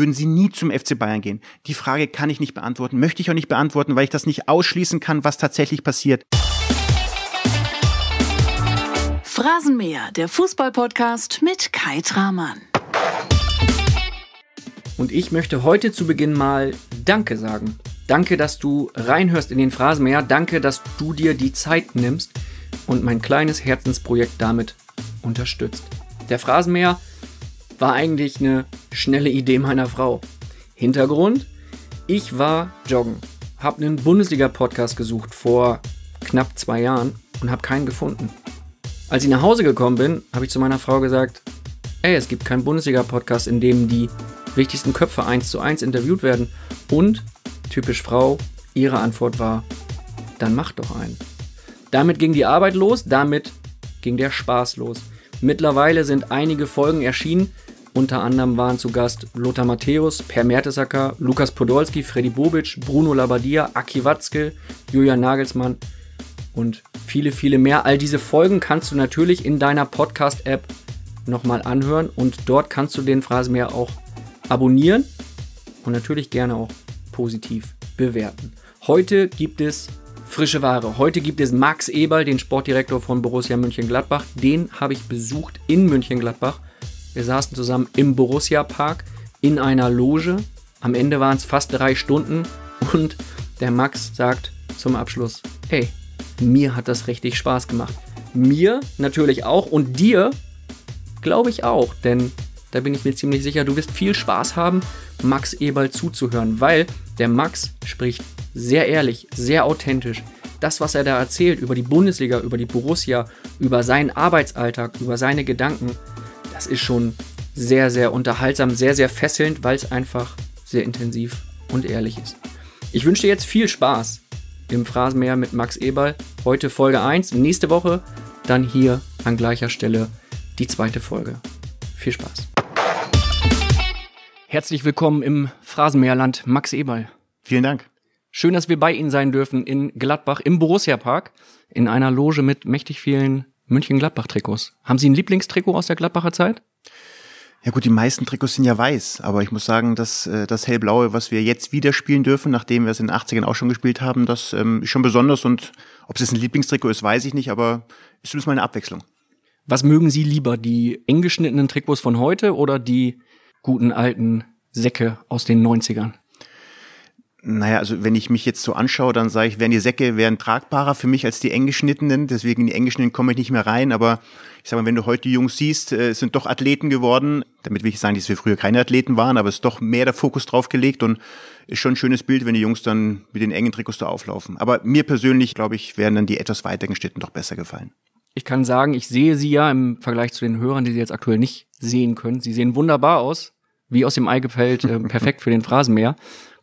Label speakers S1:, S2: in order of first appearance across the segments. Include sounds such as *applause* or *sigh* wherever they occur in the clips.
S1: würden sie nie zum FC Bayern gehen? Die Frage kann ich nicht beantworten, möchte ich auch nicht beantworten, weil ich das nicht ausschließen kann, was tatsächlich passiert. Phrasenmäher, der Fußballpodcast mit Kai Tramann.
S2: Und ich möchte heute zu Beginn mal Danke sagen. Danke, dass du reinhörst in den Phrasenmäher. Danke, dass du dir die Zeit nimmst und mein kleines Herzensprojekt damit unterstützt. Der Phrasenmäher war eigentlich eine schnelle Idee meiner Frau. Hintergrund, ich war joggen, habe einen Bundesliga-Podcast gesucht vor knapp zwei Jahren und habe keinen gefunden. Als ich nach Hause gekommen bin, habe ich zu meiner Frau gesagt, ey, es gibt keinen Bundesliga-Podcast, in dem die wichtigsten Köpfe eins zu eins interviewt werden. Und, typisch Frau, ihre Antwort war, dann mach doch einen. Damit ging die Arbeit los, damit ging der Spaß los. Mittlerweile sind einige Folgen erschienen, unter anderem waren zu Gast Lothar Matthäus, Per Mertesacker, Lukas Podolski, Freddy Bobic, Bruno Labbadia, Aki Watzke, Julian Nagelsmann und viele, viele mehr. All diese Folgen kannst du natürlich in deiner Podcast-App nochmal anhören und dort kannst du den Phrasenmäher auch abonnieren und natürlich gerne auch positiv bewerten. Heute gibt es frische Ware. Heute gibt es Max Eberl, den Sportdirektor von Borussia Mönchengladbach. Den habe ich besucht in Mönchengladbach wir saßen zusammen im Borussia Park in einer Loge. Am Ende waren es fast drei Stunden und der Max sagt zum Abschluss: Hey, mir hat das richtig Spaß gemacht. Mir natürlich auch und dir glaube ich auch, denn da bin ich mir ziemlich sicher, du wirst viel Spaß haben, Max Eberl zuzuhören, weil der Max spricht sehr ehrlich, sehr authentisch. Das, was er da erzählt über die Bundesliga, über die Borussia, über seinen Arbeitsalltag, über seine Gedanken, das ist schon sehr, sehr unterhaltsam, sehr, sehr fesselnd, weil es einfach sehr intensiv und ehrlich ist. Ich wünsche dir jetzt viel Spaß im Phrasenmäher mit Max Eberl. Heute Folge 1, nächste Woche dann hier an gleicher Stelle die zweite Folge. Viel Spaß. Herzlich willkommen im Phrasenmäherland, Max Eberl. Vielen Dank. Schön, dass wir bei Ihnen sein dürfen in Gladbach im Borussia Park in einer Loge mit mächtig vielen München-Gladbach-Trikots.
S1: Haben Sie ein Lieblingstrikot aus der Gladbacher Zeit? Ja gut, die meisten Trikots sind ja weiß, aber ich muss sagen, dass äh, das hellblaue, was wir jetzt wieder spielen dürfen, nachdem wir es in den 80ern auch schon gespielt haben, das ähm, ist schon besonders und ob es jetzt ein Lieblingstrikot ist, weiß ich nicht, aber ist zumindest mal eine Abwechslung. Was mögen Sie lieber, die eng geschnittenen Trikots von heute oder die guten alten
S2: Säcke aus den 90ern?
S1: Naja, also wenn ich mich jetzt so anschaue, dann sage ich, wären die Säcke wären tragbarer für mich als die eng geschnittenen. Deswegen in die eng geschnittenen komme ich nicht mehr rein. Aber ich sage mal, wenn du heute die Jungs siehst, äh, sind doch Athleten geworden. Damit will ich sagen, dass wir früher keine Athleten waren, aber es ist doch mehr der Fokus drauf gelegt und ist schon ein schönes Bild, wenn die Jungs dann mit den engen Trikots da auflaufen. Aber mir persönlich, glaube ich, wären dann die etwas weiter geschnittenen doch besser gefallen. Ich kann sagen, ich
S2: sehe sie ja im Vergleich zu den Hörern, die sie jetzt aktuell nicht sehen können. Sie sehen wunderbar aus, wie aus dem Ei gefällt, äh, perfekt für den Phrasenmäher.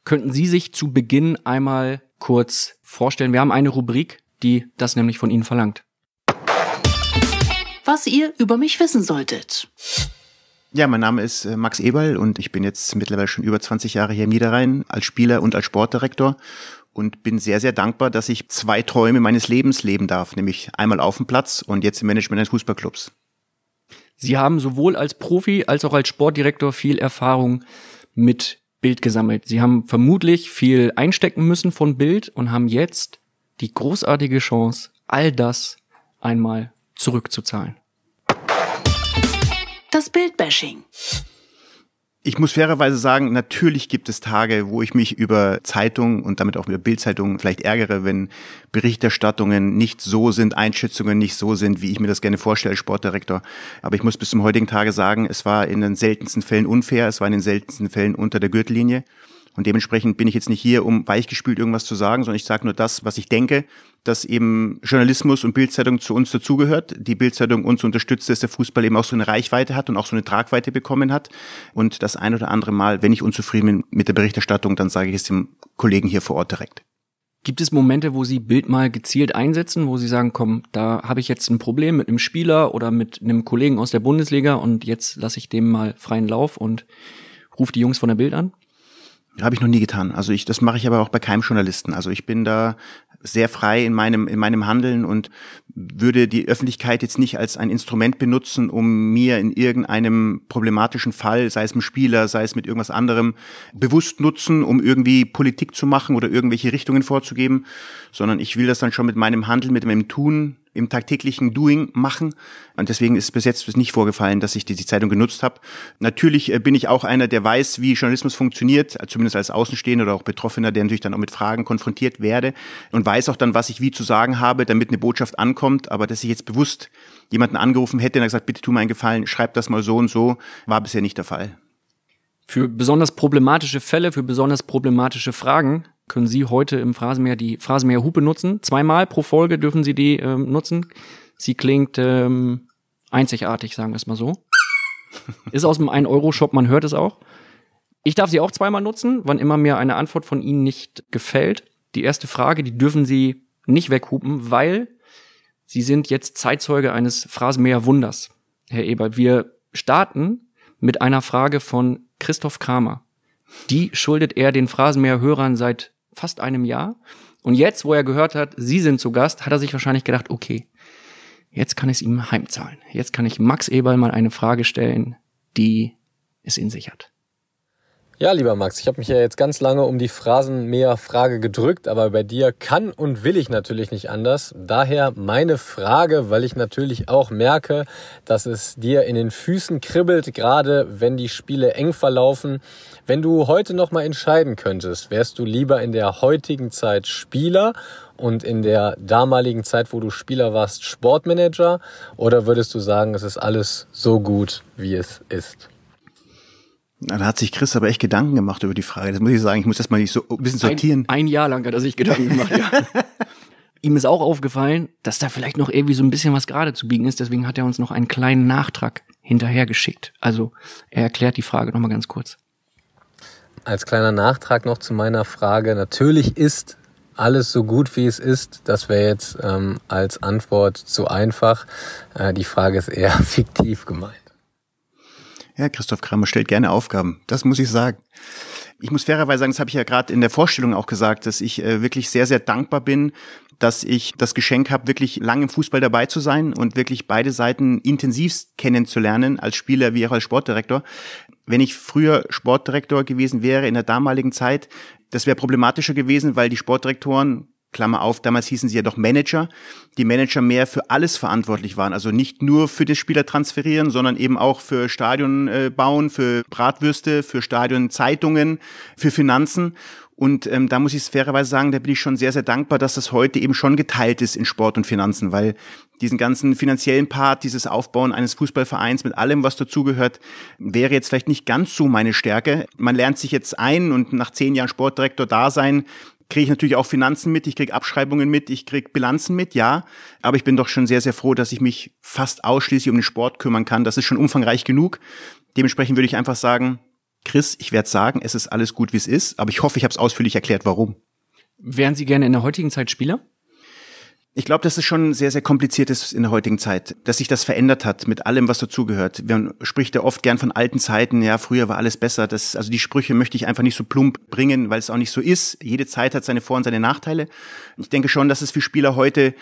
S2: Könnten Sie sich zu Beginn einmal kurz vorstellen? Wir haben eine Rubrik, die das nämlich von Ihnen verlangt. Was ihr über mich wissen solltet.
S1: Ja, mein Name ist äh, Max Eberl und ich bin jetzt mittlerweile schon über 20 Jahre hier im Niederrhein als Spieler und als Sportdirektor und bin sehr, sehr dankbar, dass ich zwei Träume meines Lebens leben darf, nämlich einmal auf dem Platz und jetzt im Management eines Fußballclubs. Sie haben sowohl
S2: als Profi als auch als Sportdirektor viel
S1: Erfahrung
S2: mit Bild gesammelt. Sie haben vermutlich viel einstecken müssen von Bild und haben jetzt die großartige Chance, all das einmal zurückzuzahlen.
S1: Das Bildbashing. Ich muss fairerweise sagen, natürlich gibt es Tage, wo ich mich über Zeitungen und damit auch über Bildzeitungen vielleicht ärgere, wenn Berichterstattungen nicht so sind, Einschätzungen nicht so sind, wie ich mir das gerne vorstelle, Sportdirektor. Aber ich muss bis zum heutigen Tage sagen, es war in den seltensten Fällen unfair, es war in den seltensten Fällen unter der Gürtellinie. Und dementsprechend bin ich jetzt nicht hier, um weichgespült irgendwas zu sagen, sondern ich sage nur das, was ich denke dass eben Journalismus und Bildzeitung zu uns dazugehört. Die Bildzeitung uns unterstützt, dass der Fußball eben auch so eine Reichweite hat und auch so eine Tragweite bekommen hat. Und das ein oder andere Mal, wenn ich unzufrieden bin mit der Berichterstattung, dann sage ich es dem Kollegen hier vor Ort direkt.
S2: Gibt es Momente, wo Sie Bild mal gezielt einsetzen, wo Sie sagen, komm, da habe ich jetzt ein Problem mit einem Spieler oder mit einem Kollegen aus der Bundesliga und jetzt lasse ich dem mal freien Lauf und rufe die Jungs von
S1: der Bild an? Habe ich noch nie getan. Also ich, das mache ich aber auch bei keinem Journalisten. Also ich bin da sehr frei in meinem, in meinem Handeln und würde die Öffentlichkeit jetzt nicht als ein Instrument benutzen, um mir in irgendeinem problematischen Fall, sei es mit Spieler, sei es mit irgendwas anderem, bewusst nutzen, um irgendwie Politik zu machen oder irgendwelche Richtungen vorzugeben, sondern ich will das dann schon mit meinem Handeln, mit meinem Tun im tagtäglichen Doing machen. Und deswegen ist es bis jetzt nicht vorgefallen, dass ich diese Zeitung genutzt habe. Natürlich äh, bin ich auch einer, der weiß, wie Journalismus funktioniert, äh, zumindest als Außenstehender oder auch Betroffener, der natürlich dann auch mit Fragen konfrontiert werde und weiß auch dann, was ich wie zu sagen habe, damit eine Botschaft ankommt. Aber dass ich jetzt bewusst jemanden angerufen hätte und gesagt, bitte tu mir einen Gefallen, schreib das mal so und so, war bisher nicht der Fall. Für besonders
S2: problematische Fälle, für besonders problematische Fragen können Sie heute im Phrasenmäher die Phrasenmäher-Hupe nutzen. Zweimal pro Folge dürfen Sie die ähm, nutzen. Sie klingt ähm, einzigartig, sagen wir es mal so. *laughs* Ist aus dem 1-Euro-Shop, man hört es auch. Ich darf sie auch zweimal nutzen, wann immer mir eine Antwort von Ihnen nicht gefällt. Die erste Frage, die dürfen Sie nicht weghupen, weil Sie sind jetzt Zeitzeuge eines Phrasenmäher-Wunders, Herr Ebert. Wir starten mit einer Frage von Christoph Kramer. Die schuldet er den Phrasenmäher-Hörern seit fast einem Jahr. Und jetzt, wo er gehört hat, Sie sind zu Gast, hat er sich wahrscheinlich gedacht, okay, jetzt kann ich es ihm heimzahlen. Jetzt kann ich Max Eberl mal eine Frage stellen, die es in sich hat. Ja, lieber Max, ich habe mich ja jetzt ganz lange um die Phrasenmäher-Frage gedrückt, aber bei dir kann und will ich natürlich nicht anders. Daher meine Frage, weil ich natürlich auch merke, dass es dir in den Füßen kribbelt, gerade wenn die Spiele eng verlaufen. Wenn du heute nochmal entscheiden könntest, wärst du lieber in der heutigen Zeit Spieler und in der damaligen Zeit, wo du Spieler warst, Sportmanager? Oder würdest du sagen, es ist
S1: alles so gut, wie es ist? Na, da hat sich Chris aber echt Gedanken gemacht über die Frage. Das muss ich sagen. Ich muss erstmal nicht so ein bisschen sortieren.
S2: Ein, ein Jahr lang hat er sich Gedanken gemacht, ja. *laughs* Ihm ist auch aufgefallen, dass da vielleicht noch irgendwie so ein bisschen was gerade zu biegen ist. Deswegen hat er uns noch einen kleinen Nachtrag hinterhergeschickt. Also er erklärt die Frage nochmal ganz kurz. Als kleiner Nachtrag noch zu meiner Frage. Natürlich ist alles so gut, wie es ist. Das wäre jetzt ähm, als Antwort zu einfach. Äh, die Frage ist eher
S1: *laughs* fiktiv gemeint. Ja, Christoph Kramer stellt gerne Aufgaben. Das muss ich sagen. Ich muss fairerweise sagen, das habe ich ja gerade in der Vorstellung auch gesagt, dass ich äh, wirklich sehr, sehr dankbar bin, dass ich das Geschenk habe, wirklich lange im Fußball dabei zu sein und wirklich beide Seiten intensivst kennenzulernen, als Spieler wie auch als Sportdirektor. Wenn ich früher Sportdirektor gewesen wäre in der damaligen Zeit, das wäre problematischer gewesen, weil die Sportdirektoren Klammer auf, damals hießen sie ja doch Manager, die Manager mehr für alles verantwortlich waren. Also nicht nur für das Spieler transferieren, sondern eben auch für Stadion äh, bauen, für Bratwürste, für Stadionzeitungen, für Finanzen. Und ähm, da muss ich es fairerweise sagen, da bin ich schon sehr, sehr dankbar, dass das heute eben schon geteilt ist in Sport und Finanzen, weil diesen ganzen finanziellen Part, dieses Aufbauen eines Fußballvereins mit allem, was dazugehört, wäre jetzt vielleicht nicht ganz so meine Stärke. Man lernt sich jetzt ein und nach zehn Jahren Sportdirektor da sein, kriege ich natürlich auch Finanzen mit, ich kriege Abschreibungen mit, ich kriege Bilanzen mit, ja. Aber ich bin doch schon sehr, sehr froh, dass ich mich fast ausschließlich um den Sport kümmern kann. Das ist schon umfangreich genug. Dementsprechend würde ich einfach sagen, Chris, ich werde sagen, es ist alles gut, wie es ist. Aber ich hoffe, ich habe es ausführlich erklärt, warum. Wären Sie gerne in der heutigen Zeit Spieler? Ich glaube, das ist schon sehr, sehr kompliziert ist in der heutigen Zeit, dass sich das verändert hat mit allem, was dazugehört. Man spricht ja oft gern von alten Zeiten, ja, früher war alles besser. Das, also die Sprüche möchte ich einfach nicht so plump bringen, weil es auch nicht so ist. Jede Zeit hat seine Vor- und seine Nachteile. Ich denke schon, dass es für Spieler heute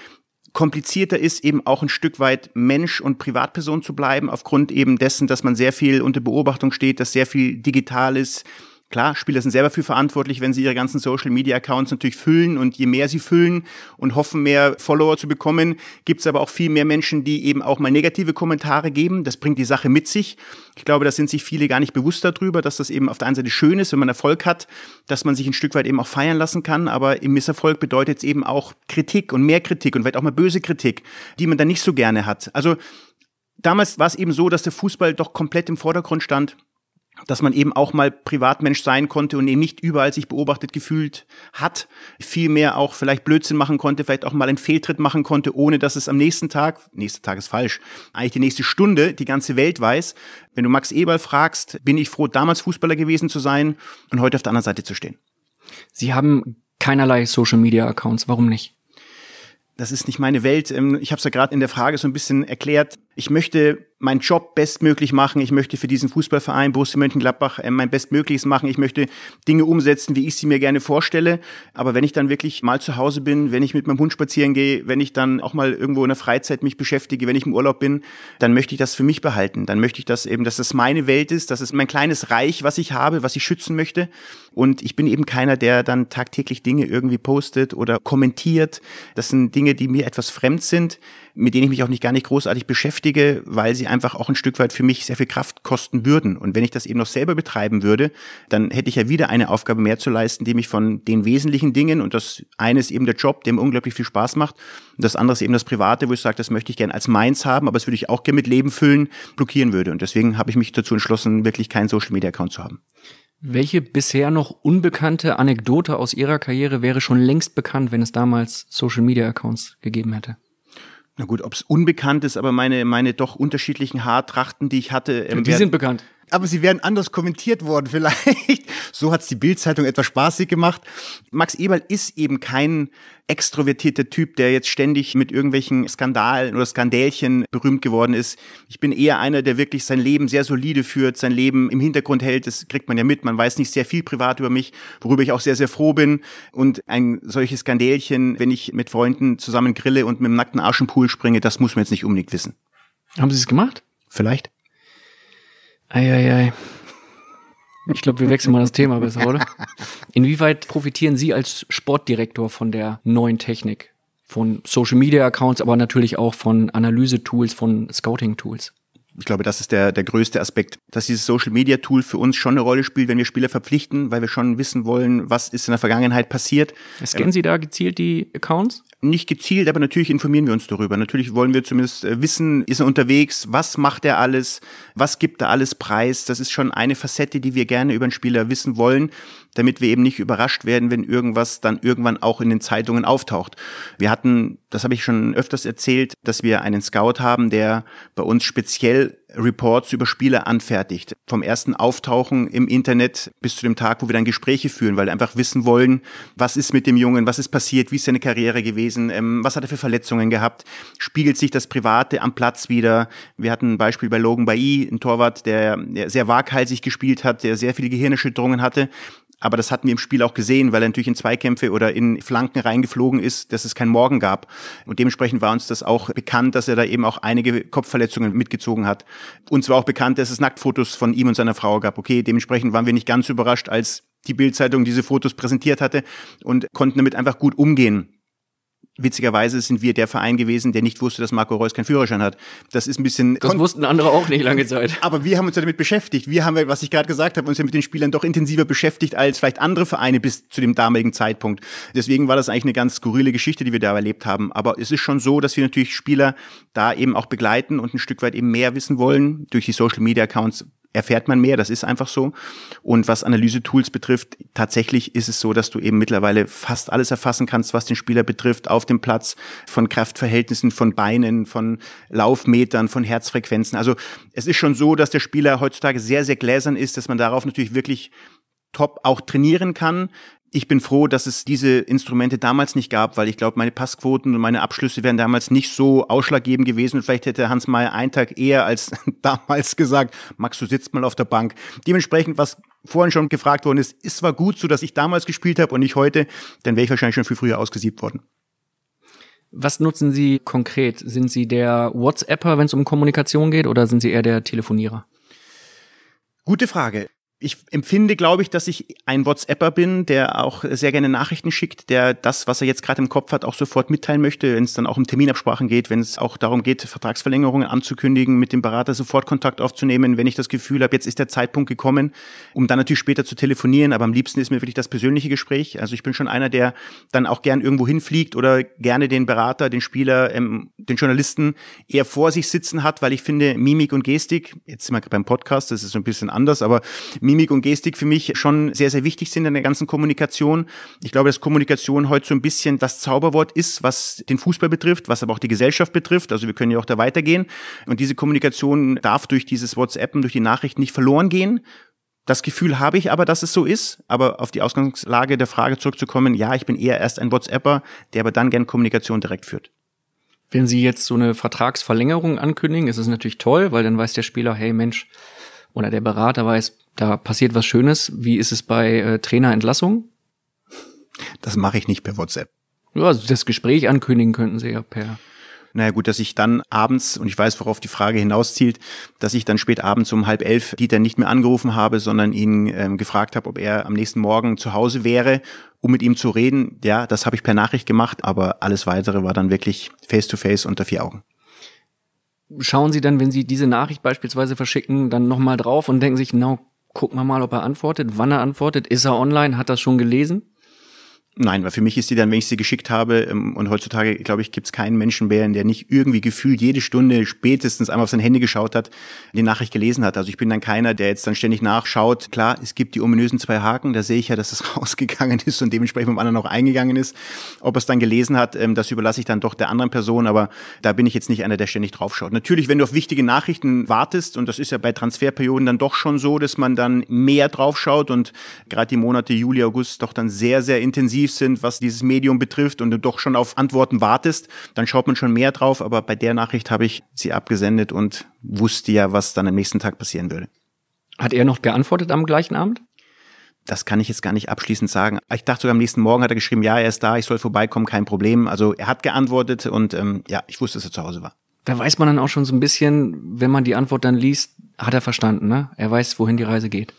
S1: komplizierter ist, eben auch ein Stück weit Mensch und Privatperson zu bleiben, aufgrund eben dessen, dass man sehr viel unter Beobachtung steht, dass sehr viel digital ist, Klar, Spieler sind selber für verantwortlich, wenn sie ihre ganzen Social Media Accounts natürlich füllen und je mehr sie füllen und hoffen, mehr Follower zu bekommen, gibt es aber auch viel mehr Menschen, die eben auch mal negative Kommentare geben. Das bringt die Sache mit sich. Ich glaube, da sind sich viele gar nicht bewusst darüber, dass das eben auf der einen Seite schön ist, wenn man Erfolg hat, dass man sich ein Stück weit eben auch feiern lassen kann, aber im Misserfolg bedeutet es eben auch Kritik und mehr Kritik und vielleicht auch mal böse Kritik, die man dann nicht so gerne hat. Also damals war es eben so, dass der Fußball doch komplett im Vordergrund stand dass man eben auch mal Privatmensch sein konnte und eben nicht überall sich beobachtet gefühlt hat, viel mehr auch vielleicht Blödsinn machen konnte, vielleicht auch mal einen Fehltritt machen konnte, ohne dass es am nächsten Tag, nächster Tag ist falsch, eigentlich die nächste Stunde die ganze Welt weiß. Wenn du Max Eberl fragst, bin ich froh, damals Fußballer gewesen zu sein und heute auf der anderen Seite zu stehen.
S2: Sie haben keinerlei Social Media Accounts, warum nicht?
S1: das ist nicht meine Welt. Ähm, ich habe es ja gerade in der Frage so ein bisschen erklärt ich möchte meinen Job bestmöglich machen, ich möchte für diesen Fußballverein Borussia Mönchengladbach äh, mein Bestmögliches machen, ich möchte Dinge umsetzen, wie ich sie mir gerne vorstelle, aber wenn ich dann wirklich mal zu Hause bin, wenn ich mit meinem Hund spazieren gehe, wenn ich dann auch mal irgendwo in der Freizeit mich beschäftige, wenn ich im Urlaub bin, dann möchte ich das für mich behalten, dann möchte ich das eben, dass das meine Welt ist, das ist mein kleines Reich, was ich habe, was ich schützen möchte und ich bin eben keiner, der dann tagtäglich Dinge irgendwie postet oder kommentiert, das sind Dinge, die mir etwas fremd sind, mit denen ich mich auch nicht gar nicht großartig beschäftige, weil sie einfach auch ein Stück weit für mich sehr viel Kraft kosten würden. Und wenn ich das eben noch selber betreiben würde, dann hätte ich ja wieder eine Aufgabe mehr zu leisten, die mich von den wesentlichen Dingen, und das eine ist eben der Job, der mir unglaublich viel Spaß macht, und das andere ist eben das Private, wo ich sage, das möchte ich gerne als meins haben, aber das würde ich auch gerne mit Leben füllen, blockieren würde. Und deswegen habe ich mich dazu entschlossen, wirklich keinen Social-Media-Account zu haben. Welche
S2: bisher noch unbekannte Anekdote aus Ihrer Karriere wäre schon längst bekannt, wenn es damals Social-Media-Accounts gegeben hätte? na gut, ob es
S1: unbekannt ist, aber meine, meine doch unterschiedlichen Haartrachten, die ich hatte. Ähm, die sind bekannt aber sie wären anders kommentiert worden *laughs* vielleicht. So hat's die Bildzeitung etwas spaßig gemacht. Max Eberl ist eben kein extrovertierter Typ, der jetzt ständig mit irgendwelchen Skandalen oder Skandälchen berühmt geworden ist. Ich bin eher einer, der wirklich sein Leben sehr solide führt, sein Leben im Hintergrund hält. Das kriegt man ja mit. Man weiß nicht sehr viel privat über mich, worüber ich auch sehr, sehr froh bin. Und ein solches Skandälchen, wenn ich mit Freunden zusammen grille und mit dem nackten Arsch im Pool springe, das muss man jetzt nicht unbedingt wissen.
S2: Haben Sie es gemacht? Vielleicht. Eieiei. Ich glaube, wir wechseln mal das Thema besser, oder? Inwieweit profitieren Sie als Sportdirektor von der neuen Technik? Von Social Media Accounts, aber natürlich auch von Analyse-Tools, von Scouting-Tools?
S1: Ich glaube, das ist der, der größte Aspekt, dass dieses Social Media Tool für uns schon eine Rolle spielt, wenn wir Spieler verpflichten, weil wir schon wissen wollen, was ist in der Vergangenheit passiert. Äh, scannen ähm, Sie da gezielt die Accounts? Nicht gezielt, aber natürlich informieren wir uns darüber. Natürlich wollen wir zumindest äh, wissen, ist er unterwegs, was macht er alles, was gibt er alles preis. Das ist schon eine Facette, die wir gerne über einen Spieler wissen wollen damit wir eben nicht überrascht werden, wenn irgendwas dann irgendwann auch in den Zeitungen auftaucht. Wir hatten, das habe ich schon öfters erzählt, dass wir einen Scout haben, der bei uns speziell Reports über Spiele anfertigt. Vom ersten Auftauchen im Internet bis zu dem Tag, wo wir dann Gespräche führen, weil wir einfach wissen wollen, was ist mit dem Jungen, was ist passiert, wie ist seine Karriere gewesen, ähm, was hat er für Verletzungen gehabt, spiegelt sich das Private am Platz wieder. Wir hatten ein Beispiel bei Logan Bailly, ein Torwart, der, der sehr waghalsig gespielt hat, der sehr viele Gehirnerschütterungen hatte aber das hatten wir im Spiel auch gesehen, weil er natürlich in Zweikämpfe oder in Flanken reingeflogen ist, dass es keinen Morgen gab. Und dementsprechend war uns das auch bekannt, dass er da eben auch einige Kopfverletzungen mitgezogen hat. Uns war auch bekannt, dass es Nacktfotos von ihm und seiner Frau gab. Okay, dementsprechend waren wir nicht ganz überrascht, als die Bildzeitung diese Fotos präsentiert hatte und konnten damit einfach gut umgehen. Witzigerweise sind wir der Verein gewesen, der nicht wusste, dass Marco Reus keinen Führerschein hat. Das ist ein bisschen. Das wussten andere auch nicht lange Zeit. *laughs* Aber wir haben uns ja damit beschäftigt. Wir haben, was ich gerade gesagt habe, uns ja mit den Spielern doch intensiver beschäftigt als vielleicht andere Vereine bis zu dem damaligen Zeitpunkt. Deswegen war das eigentlich eine ganz skurrile Geschichte, die wir da erlebt haben. Aber es ist schon so, dass wir natürlich Spieler da eben auch begleiten und ein Stück weit eben mehr wissen wollen durch die Social Media Accounts, erfährt man mehr, das ist einfach so. Und was Analysetools betrifft, tatsächlich ist es so, dass du eben mittlerweile fast alles erfassen kannst, was den Spieler betrifft, auf dem Platz, von Kraftverhältnissen, von Beinen, von Laufmetern, von Herzfrequenzen. Also es ist schon so, dass der Spieler heutzutage sehr, sehr gläsern ist, dass man darauf natürlich wirklich top auch trainieren kann ich bin froh, dass es diese Instrumente damals nicht gab, weil ich glaube, meine Passquoten und meine Abschlüsse wären damals nicht so ausschlaggebend gewesen. Und vielleicht hätte Hans Mayer einen Tag eher als *laughs* damals gesagt, Max, du sitzt mal auf der Bank. Dementsprechend, was vorhin schon gefragt worden ist, ist zwar gut so, dass ich damals gespielt habe und nicht heute, dann wäre ich wahrscheinlich schon viel früher ausgesiebt worden.
S2: Was nutzen Sie konkret? Sind Sie der WhatsApper, wenn es um Kommunikation geht, oder sind Sie eher der Telefonierer?
S1: Gute Frage ich empfinde, glaube ich, dass ich ein WhatsApper bin, der auch sehr gerne Nachrichten schickt, der das, was er jetzt gerade im Kopf hat, auch sofort mitteilen möchte, wenn es dann auch um Terminabsprachen geht, wenn es auch darum geht, Vertragsverlängerungen anzukündigen, mit dem Berater sofort Kontakt aufzunehmen, wenn ich das Gefühl habe, jetzt ist der Zeitpunkt gekommen, um dann natürlich später zu telefonieren, aber am liebsten ist mir wirklich das persönliche Gespräch. Also ich bin schon einer, der dann auch gern irgendwo hinfliegt oder gerne den Berater, den Spieler, ähm, den Journalisten eher vor sich sitzen hat, weil ich finde, Mimik und Gestik, jetzt sind wir beim Podcast, das ist so ein bisschen anders, aber Mimik und Gestik für mich schon sehr, sehr wichtig sind in der ganzen Kommunikation. Ich glaube, dass Kommunikation heute so ein bisschen das Zauberwort ist, was den Fußball betrifft, was aber auch die Gesellschaft betrifft. Also wir können ja auch da weitergehen. Und diese Kommunikation darf durch dieses WhatsAppen, durch die Nachricht nicht verloren gehen. Das Gefühl habe ich aber, dass es so ist. Aber auf die Ausgangslage der Frage zurückzukommen, ja, ich bin eher erst ein WhatsApper, der aber dann gern Kommunikation direkt führt. Wenn Sie jetzt so eine Vertragsverlängerung ankündigen, ist es natürlich toll,
S2: weil dann weiß der Spieler, hey Mensch, oder der Berater weiß, da passiert was Schönes. Wie ist es
S1: bei äh, Trainerentlassung? Das mache ich nicht per WhatsApp. Ja, also das Gespräch ankündigen könnten Sie ja per. Naja gut, dass ich dann abends, und ich weiß, worauf die Frage hinauszielt, dass ich dann spät abends um halb elf Dieter nicht mehr angerufen habe, sondern ihn ähm, gefragt habe, ob er am nächsten Morgen zu Hause wäre, um mit ihm zu reden. Ja, das habe ich per Nachricht gemacht, aber alles weitere war dann wirklich face-to-face -face unter vier Augen
S2: schauen Sie dann, wenn Sie diese Nachricht beispielsweise verschicken, dann nochmal drauf und denken sich, na, gucken wir mal, ob er antwortet, wann er antwortet,
S1: ist er online, hat das schon gelesen? Nein, weil für mich ist die dann, wenn ich sie geschickt habe, ähm, und heutzutage, glaube ich, gibt es keinen Menschen mehr, der nicht irgendwie gefühlt jede Stunde spätestens einmal auf sein Handy geschaut hat, die Nachricht gelesen hat. Also ich bin dann keiner, der jetzt dann ständig nachschaut. Klar, es gibt die ominösen zwei Haken, da sehe ich ja, dass es *laughs* rausgegangen ist und dementsprechend beim anderen auch eingegangen ist. Ob er es dann gelesen hat, ähm, das überlasse ich dann doch der anderen Person, aber da bin ich jetzt nicht einer, der ständig draufschaut. Natürlich, wenn du auf wichtige Nachrichten wartest, und das ist ja bei Transferperioden dann doch schon so, dass man dann mehr draufschaut und gerade die Monate Juli, August doch dann sehr, sehr intensiv kreativ sind, was dieses Medium betrifft und du doch schon auf Antworten wartest, dann schaut man schon mehr drauf. Aber bei der Nachricht habe ich sie abgesendet und wusste ja, was dann am nächsten Tag passieren würde. Hat er noch geantwortet am gleichen Abend? Das kann ich jetzt gar nicht abschließend sagen. Ich dachte sogar am nächsten Morgen hat er geschrieben, ja, er ist da, ich soll vorbeikommen, kein Problem. Also er hat geantwortet und ähm, ja, ich wusste, dass er zu Hause war.
S2: Da weiß man dann auch schon so ein bisschen, wenn man die Antwort dann liest, hat er verstanden, ne? Er weiß, wohin die Reise geht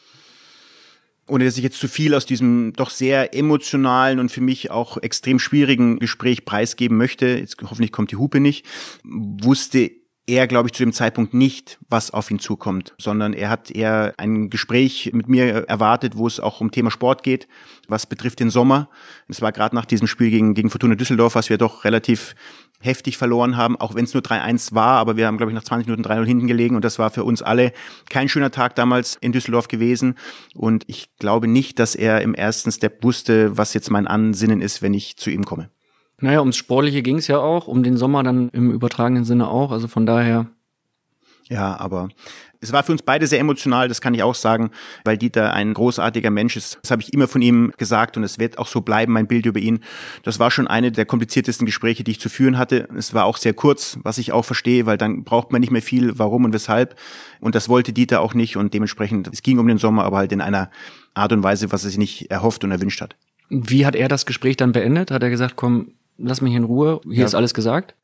S1: ohne dass ich jetzt zu viel aus diesem doch sehr emotionalen und für mich auch extrem schwierigen Gespräch preisgeben möchte, jetzt hoffentlich kommt die Hupe nicht, wusste er, glaube ich, zu dem Zeitpunkt nicht, was auf ihn zukommt, sondern er hat eher ein Gespräch mit mir erwartet, wo es auch um Thema Sport geht, was betrifft den Sommer. Es war gerade nach diesem Spiel gegen, gegen Fortuna Düsseldorf, was wir doch relativ heftig verloren haben, auch wenn es nur 3-1 war, aber wir haben, glaube ich, nach 20 Minuten 3-0 hinten gelegen und das war für uns alle kein schöner Tag damals in Düsseldorf gewesen und ich glaube nicht, dass er im ersten Step wusste, was jetzt mein Ansinnen ist, wenn ich zu ihm komme. Naja, ums Sportliche ging es ja auch, um den Sommer dann im
S2: übertragenen Sinne auch. Also von daher.
S1: Ja, aber es war für uns beide sehr emotional, das kann ich auch sagen, weil Dieter ein großartiger Mensch ist. Das habe ich immer von ihm gesagt und es wird auch so bleiben, mein Bild über ihn. Das war schon eine der kompliziertesten Gespräche, die ich zu führen hatte. Es war auch sehr kurz, was ich auch verstehe, weil dann braucht man nicht mehr viel, warum und weshalb. Und das wollte Dieter auch nicht und dementsprechend, es ging um den Sommer, aber halt in einer Art und Weise, was er sich nicht erhofft und erwünscht hat.
S2: Wie hat er das Gespräch dann beendet? Hat er gesagt, komm, lass mich in
S1: Ruhe, hier ja. ist alles gesagt?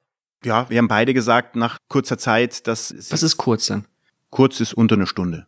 S1: Ja, wir haben beide gesagt, nach kurzer Zeit, dass. Was ist kurz denn? Kurz ist unter eine Stunde.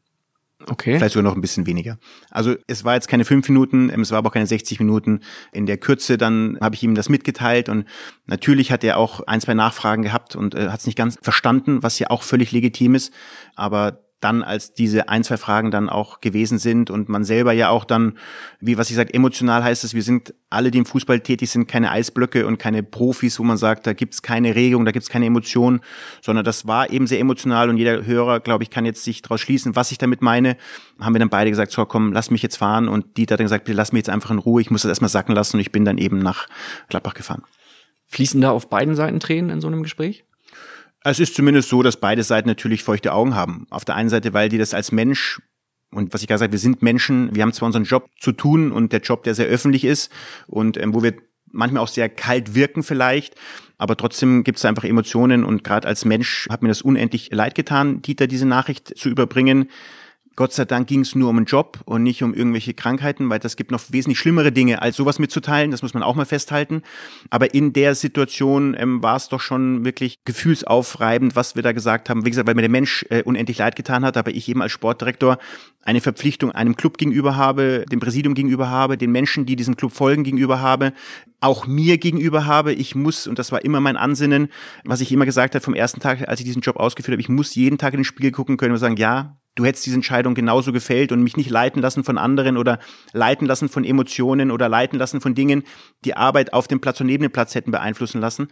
S1: Okay. Vielleicht sogar noch ein bisschen weniger. Also es war jetzt keine fünf Minuten, es war aber auch keine 60 Minuten. In der Kürze dann habe ich ihm das mitgeteilt und natürlich hat er auch ein, zwei Nachfragen gehabt und äh, hat es nicht ganz verstanden, was ja auch völlig legitim ist. Aber dann, als diese ein, zwei Fragen dann auch gewesen sind und man selber ja auch dann, wie was ich sage, emotional heißt es, wir sind alle, die im Fußball tätig sind, keine Eisblöcke und keine Profis, wo man sagt, da gibt's keine Regung, da gibt's keine Emotionen, sondern das war eben sehr emotional und jeder Hörer, glaube ich, kann jetzt sich daraus schließen, was ich damit meine. Haben wir dann beide gesagt, so komm, lass mich jetzt fahren und Dieter hat dann gesagt, bitte lass mich jetzt einfach in Ruhe, ich muss das erstmal sacken lassen und ich bin dann eben nach Gladbach gefahren. Fließen da auf beiden Seiten Tränen in so einem Gespräch? Es ist zumindest so, dass beide Seiten natürlich feuchte Augen haben. Auf der einen Seite, weil die das als Mensch und was ich gerade sage, wir sind Menschen, wir haben zwar unseren Job zu tun und der Job, der sehr öffentlich ist und ähm, wo wir manchmal auch sehr kalt wirken vielleicht, aber trotzdem gibt es einfach Emotionen und gerade als Mensch hat mir das unendlich leid getan, Dieter diese Nachricht zu überbringen. Gott sei Dank ging es nur um einen Job und nicht um irgendwelche Krankheiten, weil das gibt noch wesentlich schlimmere Dinge, als sowas mitzuteilen. Das muss man auch mal festhalten. Aber in der Situation ähm, war es doch schon wirklich gefühlsaufreibend, was wir da gesagt haben. Wie gesagt, weil mir der Mensch äh, unendlich leid getan hat, aber ich eben als Sportdirektor eine Verpflichtung einem Club gegenüber habe, dem Präsidium gegenüber habe, den Menschen, die diesem Club folgen, gegenüber habe, auch mir gegenüber habe. Ich muss, und das war immer mein Ansinnen, was ich immer gesagt habe vom ersten Tag, als ich diesen Job ausgeführt habe, ich muss jeden Tag in den Spiegel gucken können und sagen, ja, du hättest diese Entscheidung genauso gefällt und mich nicht leiten lassen von anderen oder leiten lassen von Emotionen oder leiten lassen von Dingen, die Arbeit auf dem Platz und neben dem Platz hätten beeinflussen lassen.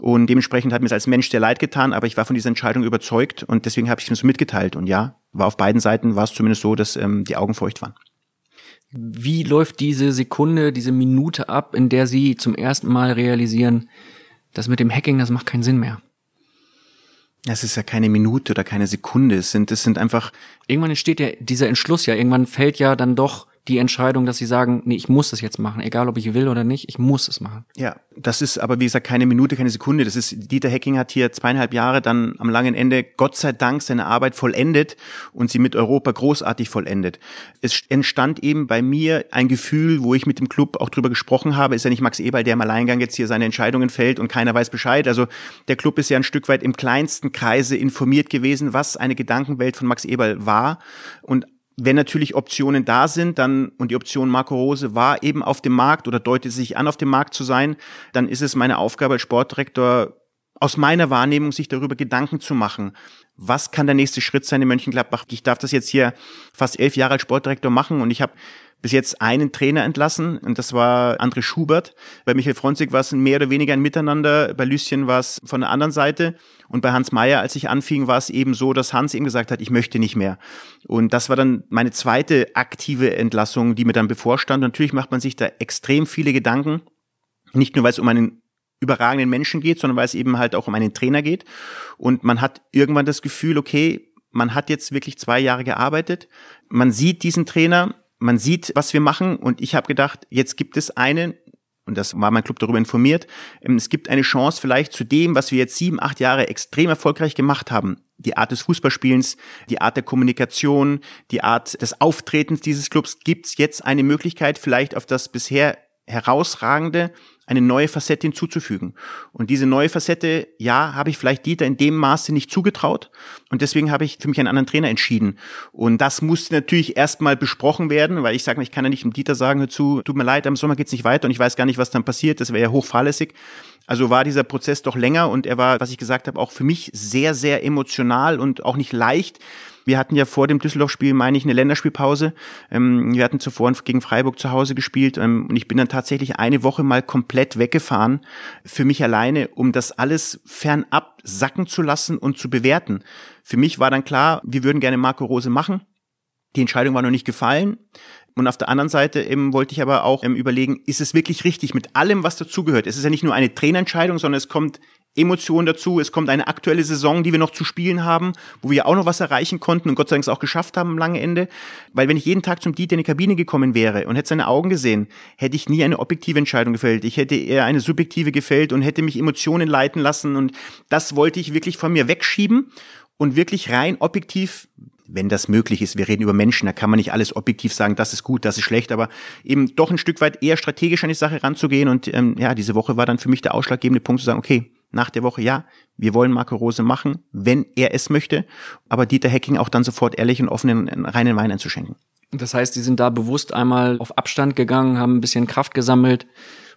S1: Und dementsprechend hat mir es als Mensch sehr leid getan, aber ich war von dieser Entscheidung überzeugt und deswegen habe ich es so mitgeteilt. Und ja, war auf beiden Seiten, war es zumindest so, dass ähm, die Augen feucht waren.
S2: Wie läuft diese Sekunde, diese Minute ab, in der Sie zum ersten Mal realisieren, das mit dem Hacking, das macht keinen Sinn mehr?
S1: Es ist ja keine Minute oder keine Sekunde. Es sind, es sind einfach.
S2: Irgendwann entsteht ja dieser Entschluss ja. Irgendwann fällt ja dann doch die Entscheidung, dass
S1: sie sagen, nee, ich muss das jetzt machen, egal ob ich will oder nicht, ich muss es machen. Ja, das ist aber wie gesagt keine Minute, keine Sekunde. Das ist Dieter Hecking hat hier zweieinhalb Jahre dann am langen Ende Gott sei Dank seine Arbeit vollendet und sie mit Europa großartig vollendet. Es entstand eben bei mir ein Gefühl, wo ich mit dem Club auch drüber gesprochen habe, ist ja nicht Max Eberl, der im Alleingang jetzt hier seine Entscheidungen fällt und keiner weiß Bescheid. Also der Club ist ja ein Stück weit im kleinsten Kreise informiert gewesen, was eine Gedankenwelt von Max Eberl war und wenn natürlich Optionen da sind, dann, und die Option Marco Rose war eben auf dem Markt oder deutet sich an, auf dem Markt zu sein, dann ist es meine Aufgabe als Sportdirektor, aus meiner Wahrnehmung sich darüber Gedanken zu machen, was kann der nächste Schritt sein in Mönchengladbach? Ich darf das jetzt hier fast elf Jahre als Sportdirektor machen und ich habe bis jetzt einen Trainer entlassen und das war André Schubert. Bei Michael Fronzig war es mehr oder weniger ein Miteinander, bei Lüsschen war es von der anderen Seite und bei Hans Meyer, als ich anfing, war es eben so, dass Hans ihm gesagt hat, ich möchte nicht mehr. Und das war dann meine zweite aktive Entlassung, die mir dann bevorstand. natürlich macht man sich da extrem viele Gedanken, nicht nur weil es um einen überragenden Menschen geht, sondern weil es eben halt auch um einen Trainer geht. Und man hat irgendwann das Gefühl, okay, man hat jetzt wirklich zwei Jahre gearbeitet, man sieht diesen Trainer, man sieht, was wir machen. Und ich habe gedacht, jetzt gibt es einen, und das war mein Club darüber informiert, ähm, es gibt eine Chance vielleicht zu dem, was wir jetzt sieben, acht Jahre extrem erfolgreich gemacht haben. Die Art des Fußballspielens, die Art der Kommunikation, die Art des Auftretens dieses Clubs, gibt es jetzt eine Möglichkeit, vielleicht auf das bisher herausragende eine neue Facette hinzuzufügen. Und diese neue Facette, ja, habe ich vielleicht Dieter in dem Maße nicht zugetraut. Und deswegen habe ich für mich einen anderen Trainer entschieden. Und das musste natürlich erstmal besprochen werden, weil ich sage, ich kann ja nicht dem Dieter sagen, hör zu, tut mir leid, am Sommer geht's nicht weiter und ich weiß gar nicht, was dann passiert. Das wäre ja hoch fahrlässig. Also war dieser Prozess doch länger und er war, was ich gesagt habe, auch für mich sehr, sehr emotional und auch nicht leicht. Wir hatten ja vor dem Düsseldorf-Spiel, meine ich, eine Länderspielpause. Ähm, wir hatten zuvor gegen Freiburg zu Hause gespielt ähm, und ich bin dann tatsächlich eine Woche mal komplett weggefahren für mich alleine, um das alles fernab sacken zu lassen und zu bewerten. Für mich war dann klar, wir würden gerne Marco Rose machen. Die Entscheidung war noch nicht gefallen. Und auf der anderen Seite eben ähm, wollte ich aber auch ähm, überlegen, ist es wirklich richtig mit allem, was dazugehört? Es ist ja nicht nur eine Trainerentscheidung, sondern es kommt Emotionen dazu. Es kommt eine aktuelle Saison, die wir noch zu spielen haben, wo wir auch noch was erreichen konnten und Gott sei Dank es auch geschafft haben am langen Ende. Weil wenn ich jeden Tag zum Dieter in die Kabine gekommen wäre und hätte seine Augen gesehen, hätte ich nie eine objektive Entscheidung gefällt. Ich hätte eher eine subjektive gefällt und hätte mich Emotionen leiten lassen. Und das wollte ich wirklich von mir wegschieben und wirklich rein objektiv wenn das möglich ist. Wir reden über Menschen, da kann man nicht alles objektiv sagen, das ist gut, das ist schlecht, aber eben doch ein Stück weit eher strategisch an die Sache ranzugehen. Und ähm, ja, diese Woche war dann für mich der ausschlaggebende Punkt zu sagen, okay, nach der Woche, ja, wir wollen Marco Rose machen, wenn er es möchte, aber Dieter Hecking auch dann sofort ehrlich und offen den reinen Wein einzuschenken.
S2: Das heißt, die sind da bewusst einmal auf Abstand gegangen, haben ein bisschen Kraft gesammelt,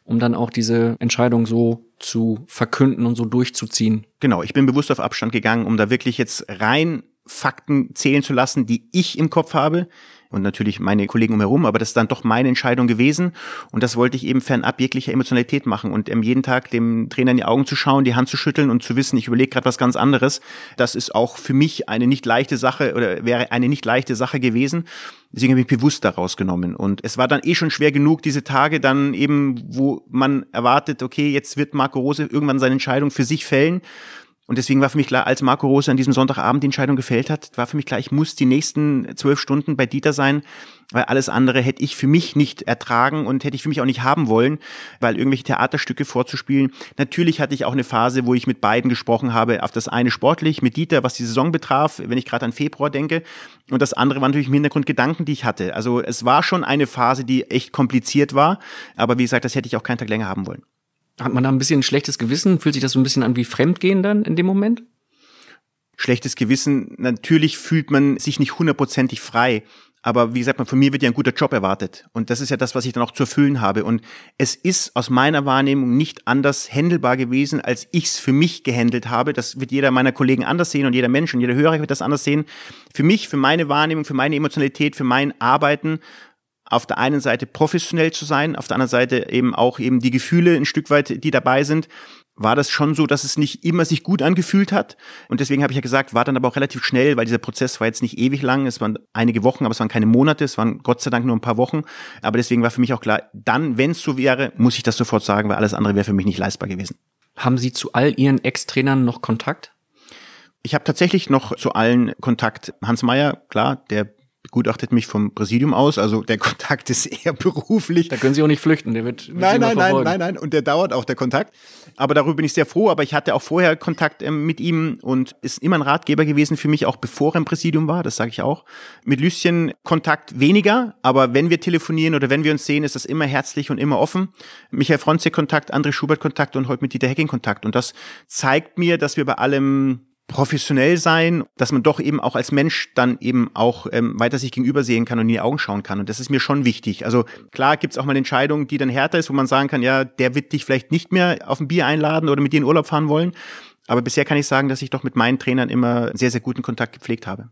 S2: um dann auch diese Entscheidung so zu
S1: verkünden und so durchzuziehen. Genau, ich bin bewusst auf Abstand gegangen, um da wirklich jetzt rein Fakten zählen zu lassen, die ich im Kopf habe und natürlich meine Kollegen umherum, aber das ist dann doch meine Entscheidung gewesen und das wollte ich eben fernab jeglicher Emotionalität machen und eben jeden Tag dem Trainer in die Augen zu schauen, die Hand zu schütteln und zu wissen, ich überlege gerade was ganz anderes. Das ist auch für mich eine nicht leichte Sache oder wäre eine nicht leichte Sache gewesen. Deswegen habe ich bewusst daraus genommen. Und es war dann eh schon schwer genug, diese Tage dann eben, wo man erwartet, okay, jetzt wird Marco Rose irgendwann seine Entscheidung für sich fällen. Und deswegen war für mich klar, als Marco Rose an diesem Sonntagabend die Entscheidung gefällt hat, war für mich klar, ich muss die nächsten zwölf Stunden bei Dieter sein, weil alles andere hätte ich für mich nicht ertragen und hätte ich für mich auch nicht haben wollen, weil irgendwelche Theaterstücke vorzuspielen. Natürlich hatte ich auch eine Phase, wo ich mit beiden gesprochen habe, auf das eine sportlich, mit Dieter, was die Saison betraf, wenn ich gerade an Februar denke. Und das andere waren natürlich im Hintergrund Gedanken, die ich hatte. Also es war schon eine Phase, die echt kompliziert war. Aber wie gesagt, das hätte ich auch keinen Tag länger haben wollen. Hat man da ein bisschen ein schlechtes Gewissen? Fühlt sich das so ein bisschen an wie Fremdgehen dann in dem Moment? Schlechtes Gewissen, natürlich fühlt man sich nicht hundertprozentig frei. Aber wie gesagt, von mir wird ja ein guter Job erwartet. Und das ist ja das, was ich dann auch zu erfüllen habe. Und es ist aus meiner Wahrnehmung nicht anders händelbar gewesen, als ich es für mich gehandelt habe. Das wird jeder meiner Kollegen anders sehen und jeder Mensch und jeder Hörer wird das anders sehen. Für mich, für meine Wahrnehmung, für meine Emotionalität, für mein Arbeiten auf der einen Seite professionell zu sein, auf der anderen Seite eben auch eben die Gefühle ein Stück weit, die dabei sind, war das schon so, dass es nicht immer sich gut angefühlt hat. Und deswegen habe ich ja gesagt, war dann aber auch relativ schnell, weil dieser Prozess war jetzt nicht ewig lang. Es waren einige Wochen, aber es waren keine Monate. Es waren Gott sei Dank nur ein paar Wochen. Aber deswegen war für mich auch klar, dann, wenn es so wäre, muss ich das sofort sagen, weil alles andere wäre für mich nicht leistbar gewesen. Haben Sie zu all Ihren Ex-Trainern noch Kontakt? Ich habe tatsächlich noch zu allen Kontakt. Hans Meyer, klar, der begutachtet mich vom Präsidium aus, also der *laughs* Kontakt ist eher beruflich. Da können Sie auch nicht flüchten, der wird. wird nein, nein, nein, nein, nein, und der dauert auch der Kontakt. Aber darüber bin ich sehr froh, aber ich hatte auch vorher Kontakt ähm, mit ihm und ist immer ein Ratgeber gewesen für mich, auch bevor er im Präsidium war, das sage ich auch. Mit Lüschen Kontakt weniger, aber wenn wir telefonieren oder wenn wir uns sehen, ist das immer herzlich und immer offen. Michael Fronze Kontakt, André Schubert Kontakt und heute mit Dieter Hecking Kontakt und das zeigt mir, dass wir bei allem professionell sein, dass man doch eben auch als Mensch dann eben auch ähm, weiter sich gegenüber sehen kann und in die Augen schauen kann. Und das ist mir schon wichtig. Also klar gibt's auch mal Entscheidungen, die dann härter ist, wo man sagen kann, ja, der wird dich vielleicht nicht mehr auf ein Bier einladen oder mit dir in Urlaub fahren wollen. Aber bisher kann ich sagen, dass ich doch mit meinen Trainern immer sehr, sehr guten Kontakt gepflegt habe.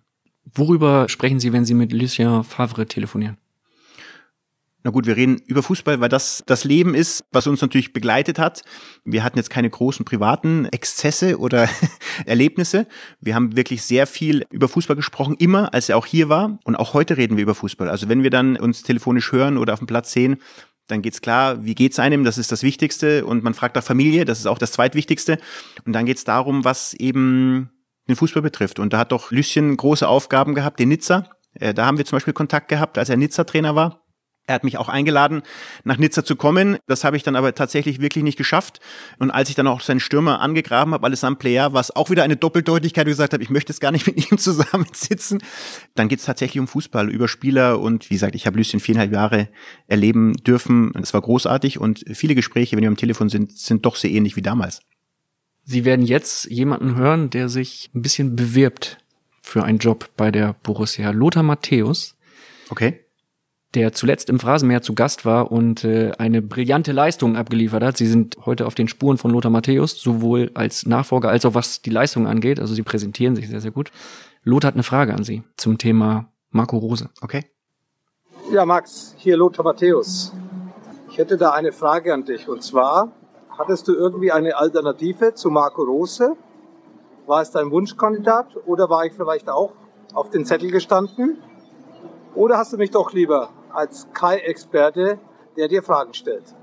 S1: Worüber sprechen Sie, wenn Sie mit Lucien Favre telefonieren? Na gut, wir reden über Fußball, weil das das Leben ist, was uns natürlich begleitet hat. Wir hatten jetzt keine großen privaten Exzesse oder *laughs* Erlebnisse. Wir haben wirklich sehr viel über Fußball gesprochen, immer als er auch hier war. Und auch heute reden wir über Fußball. Also wenn wir dann uns telefonisch hören oder auf dem Platz sehen, dann geht's klar, wie geht's einem, das ist das Wichtigste. Und man fragt nach Familie, das ist auch das Zweitwichtigste. Und dann geht's darum, was eben den Fußball betrifft. Und da hat doch Lüsschen große Aufgaben gehabt, den Nizza. Äh, da haben wir zum Beispiel Kontakt gehabt, als er Nizza-Trainer war. Er hat mich auch eingeladen, nach Nizza zu kommen. Das habe ich dann aber tatsächlich wirklich nicht geschafft. Und als ich dann auch seinen Stürmer angegraben habe, Alessandro Player, was auch wieder eine Doppeldeutigkeit gesagt habe, ich möchte es gar nicht *laughs* mit ihm zusammensitzen, dann geht es tatsächlich um Fußball, über Spieler. Und wie gesagt, ich habe Lucien viereinhalb Jahre erleben dürfen. Es war großartig und viele Gespräche, wenn wir am Telefon sind, sind doch sehr ähnlich wie damals.
S2: Sie werden jetzt jemanden hören, der sich ein bisschen bewirbt für einen Job bei der Borussia. Lothar Matthäus. Okay der zuletzt im Phrasenmeer zu Gast war und äh, eine brillante Leistung abgeliefert hat. Sie sind heute auf den Spuren von Lothar Matthäus, sowohl als Nachfolger als auch was die Leistung angeht. Also sie präsentieren sich sehr, sehr gut. Lothar hat eine Frage an Sie zum Thema Marco Rose. Okay. Ja, Max, hier Lothar Matthäus. Ich hätte da eine Frage an dich. Und zwar, hattest du irgendwie eine Alternative zu Marco Rose? War es dein Wunschkandidat oder war ich vielleicht auch auf den Zettel gestanden? Oder hast du mich doch lieber als Kai-Experte, der dir Fragen stellt.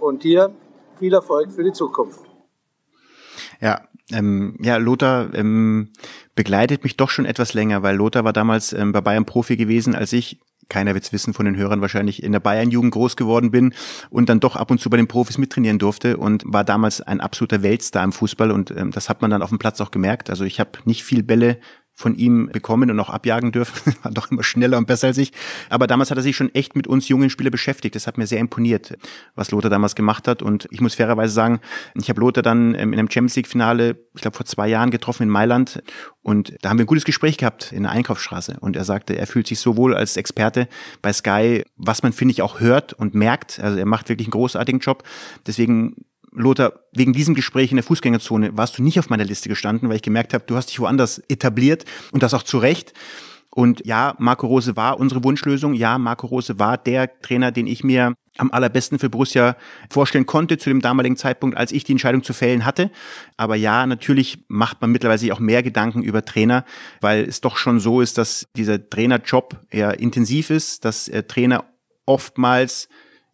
S2: Und dir viel Erfolg für die Zukunft.
S1: Ja, ähm, ja, Lothar ähm, begleitet mich doch schon etwas länger, weil Lothar war damals ähm, bei Bayern Profi gewesen, als ich keiner wird's wissen von den Hörern wahrscheinlich, in der Bayern-Jugend groß geworden bin und dann doch ab und zu bei den Profis mittrainieren durfte und war damals ein absoluter Weltstar im Fußball und ähm, das hat man dann auf dem Platz auch gemerkt. Also ich habe nicht viel Bälle von ihm bekommen und auch abjagen dürfen. *laughs* War doch immer schneller und besser als ich. Aber damals hat er sich schon echt mit uns jungen Spielern beschäftigt. Das hat mir sehr imponiert, was Lothar damals gemacht hat. Und ich muss fairerweise sagen, ich habe Lothar dann ähm, in einem Champions League-Finale, ich glaube vor zwei Jahren, getroffen in Mailand. Und da haben wir ein gutes Gespräch gehabt in der Einkaufsstraße. Und er sagte, er fühlt sich so wohl als Experte bei Sky, was man, finde ich, auch hört und merkt. Also er macht wirklich einen großartigen Job. Deswegen Lothar, wegen diesem Gespräch in der Fußgängerzone warst du nicht auf meiner Liste gestanden, weil ich gemerkt habe, du hast dich woanders etabliert und das auch zu Recht. Und ja, Marco Rose war unsere Wunschlösung. Ja, Marco Rose war der Trainer, den ich mir am allerbesten für Borussia vorstellen konnte zu dem damaligen Zeitpunkt, als ich die Entscheidung zu fällen hatte. Aber ja, natürlich macht man mittlerweile sich auch mehr Gedanken über Trainer, weil es doch schon so ist, dass dieser Trainerjob eher intensiv ist, dass Trainer oftmals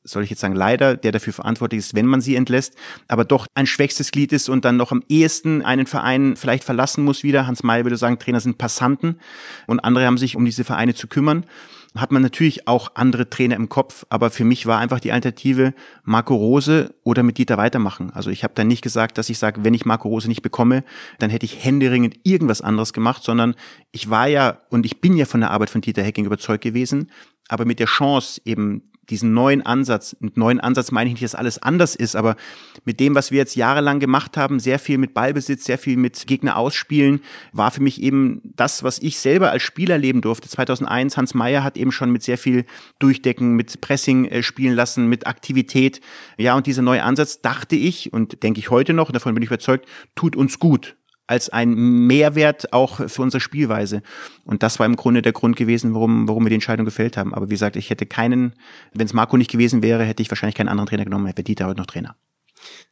S1: soll ich jetzt sagen, leider, der dafür verantwortlich ist, wenn man sie entlässt, aber doch ein schwächstes Glied ist und dann noch am ehesten einen Verein vielleicht verlassen muss wieder. Hans May würde sagen, Trainer sind Passanten und andere haben sich um diese Vereine zu kümmern. Hat man natürlich auch andere Trainer im Kopf, aber für mich war einfach die Alternative Marco Rose oder mit Dieter weitermachen. Also ich habe dann nicht gesagt, dass ich sage, wenn ich Marco Rose nicht bekomme, dann hätte ich händeringend irgendwas anderes gemacht, sondern ich war ja und ich bin ja von der Arbeit von Dieter Hecking überzeugt gewesen, aber mit der Chance eben diesen neuen Ansatz. Mit neuen Ansatz meine ich nicht, dass alles anders ist, aber mit dem, was wir jetzt jahrelang gemacht haben, sehr viel mit Ballbesitz, sehr viel mit Gegner ausspielen, war für mich eben das, was ich selber als Spieler leben durfte. 2001, Hans Meyer hat eben schon mit sehr viel Durchdecken, mit Pressing äh, spielen lassen, mit Aktivität. Ja, und dieser neue Ansatz dachte ich und denke ich heute noch, davon bin ich überzeugt, tut uns gut als ein Mehrwert auch für unsere Spielweise. Und das war im Grunde der Grund gewesen, warum, warum wir die Entscheidung gefällt haben. Aber wie gesagt, ich hätte keinen, wenn es Marco nicht gewesen wäre, hätte ich wahrscheinlich keinen anderen Trainer genommen, hätte Dieter heute noch Trainer.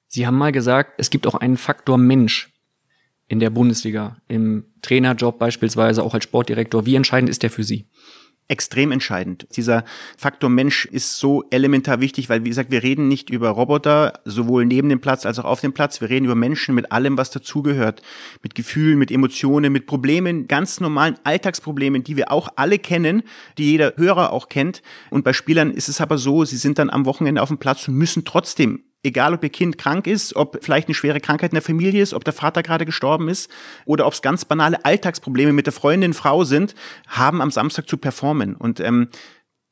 S1: Sie haben mal
S2: gesagt, es gibt auch einen Faktor Mensch in der Bundesliga, im Trainerjob beispielsweise,
S1: auch als Sportdirektor. Wie entscheidend ist der für Sie? extrem entscheidend. Dieser Faktor Mensch ist so elementar wichtig, weil wie gesagt, wir reden nicht über Roboter, sowohl neben dem Platz als auch auf dem Platz. Wir reden über Menschen mit allem, was dazugehört. Mit Gefühlen, mit Emotionen, mit Problemen, ganz normalen Alltagsproblemen, die wir auch alle kennen, die jeder Hörer auch kennt. Und bei Spielern ist es aber so, sie sind dann am Wochenende auf dem Platz und müssen trotzdem Egal, ob ihr Kind krank ist, ob vielleicht eine schwere Krankheit in der Familie ist, ob der Vater gerade gestorben ist oder ob es ganz banale Alltagsprobleme mit der Freundin, Frau sind, haben am Samstag zu performen. Und ähm,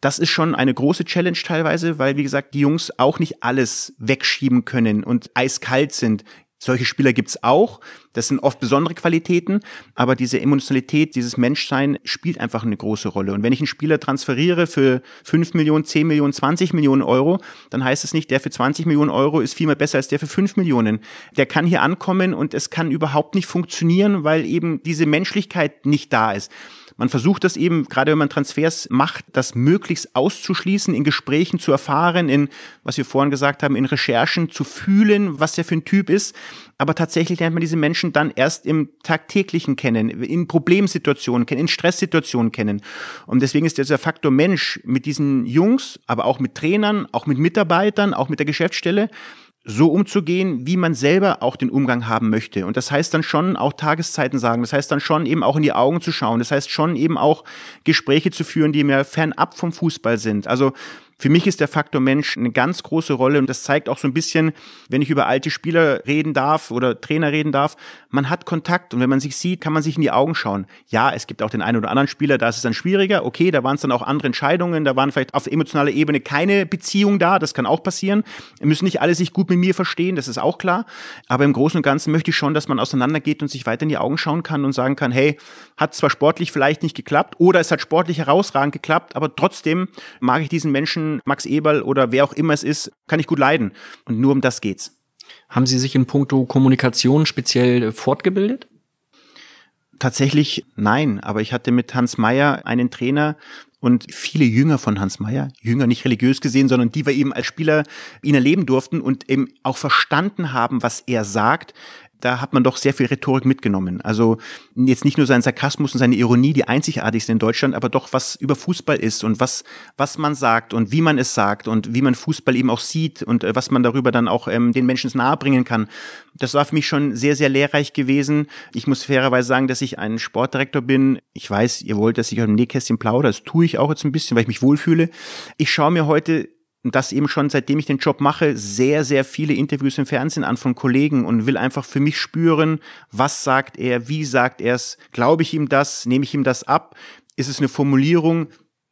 S1: das ist schon eine große Challenge teilweise, weil, wie gesagt, die Jungs auch nicht alles wegschieben können und eiskalt sind. Solche Spieler gibt's auch. Das sind oft besondere Qualitäten, aber diese Emotionalität, dieses Menschsein spielt einfach eine große Rolle. Und wenn ich einen Spieler transferiere für 5 Millionen, 10 Millionen, 20 Millionen Euro, dann heißt es nicht, der für 20 Millionen Euro ist viel mehr besser als der für 5 Millionen. Der kann hier ankommen und es kann überhaupt nicht funktionieren, weil eben diese Menschlichkeit nicht da ist. Man versucht das eben, gerade wenn man Transfers macht, das möglichst auszuschließen, in Gesprächen zu erfahren, in, was wir vorhin gesagt haben, in Recherchen zu fühlen, was der für ein Typ ist. Aber tatsächlich lernt man diese Menschen dann erst im tagtäglichen kennen, in Problemsituationen kennen, in Stresssituationen kennen. Und deswegen ist dieser Faktor Mensch mit diesen Jungs, aber auch mit Trainern, auch mit Mitarbeitern, auch mit der Geschäftsstelle, so umzugehen, wie man selber auch den Umgang haben möchte. Und das heißt dann schon auch Tageszeiten sagen, das heißt dann schon eben auch in die Augen zu schauen, das heißt schon eben auch Gespräche zu führen, die mehr fernab vom Fußball sind. Also für mich ist der Faktor Mensch eine ganz große Rolle und das zeigt auch so ein bisschen, wenn ich über alte Spieler reden darf oder Trainer reden darf, man hat Kontakt und wenn man sich sieht, kann man sich in die Augen schauen. Ja, es gibt auch den einen oder anderen Spieler, da ist es dann schwieriger. Okay, da waren es dann auch andere Entscheidungen, da waren vielleicht auf emotionaler Ebene keine Beziehung da, das kann auch passieren. Müssen nicht alle sich gut mit mir verstehen, das ist auch klar. Aber im Großen und Ganzen möchte ich schon, dass man auseinandergeht und sich weiter in die Augen schauen kann und sagen kann, hey, hat zwar sportlich vielleicht nicht geklappt oder es hat sportlich herausragend geklappt, aber trotzdem mag ich diesen Menschen, Max Eberl oder wer auch immer es ist, kann ich gut leiden. Und nur um das geht's. Haben Sie sich in puncto Kommunikation speziell äh, fortgebildet? Tatsächlich nein, aber ich hatte mit Hans Meyer einen Trainer und viele Jünger von Hans Meyer, Jünger nicht religiös gesehen, sondern die wir eben als Spieler ihn erleben durften und eben auch verstanden haben, was er sagt, da hat man doch sehr viel Rhetorik mitgenommen. Also jetzt nicht nur seinen Sarkasmus und seine Ironie, die einzigartig sind in Deutschland, aber doch was über Fußball ist und was, was man sagt und wie man es sagt und wie man Fußball eben auch sieht und äh, was man darüber dann auch ähm, den Menschen nahe bringen kann. Das war für mich schon sehr, sehr lehrreich gewesen. Ich muss fairerweise sagen, dass ich ein Sportdirektor bin. Ich weiß, ihr wollt, dass ich aus dem Nähkästchen plaudere. Das tue ich auch jetzt ein bisschen, weil ich mich wohlfühle. Ich schaue mir heute und das eben schon seitdem ich den Job mache, sehr, sehr viele Interviews im Fernsehen an von Kollegen und will einfach für mich spüren, was sagt er, wie sagt er es, glaube ich ihm das, nehme ich ihm das ab, ist es eine Formulierung,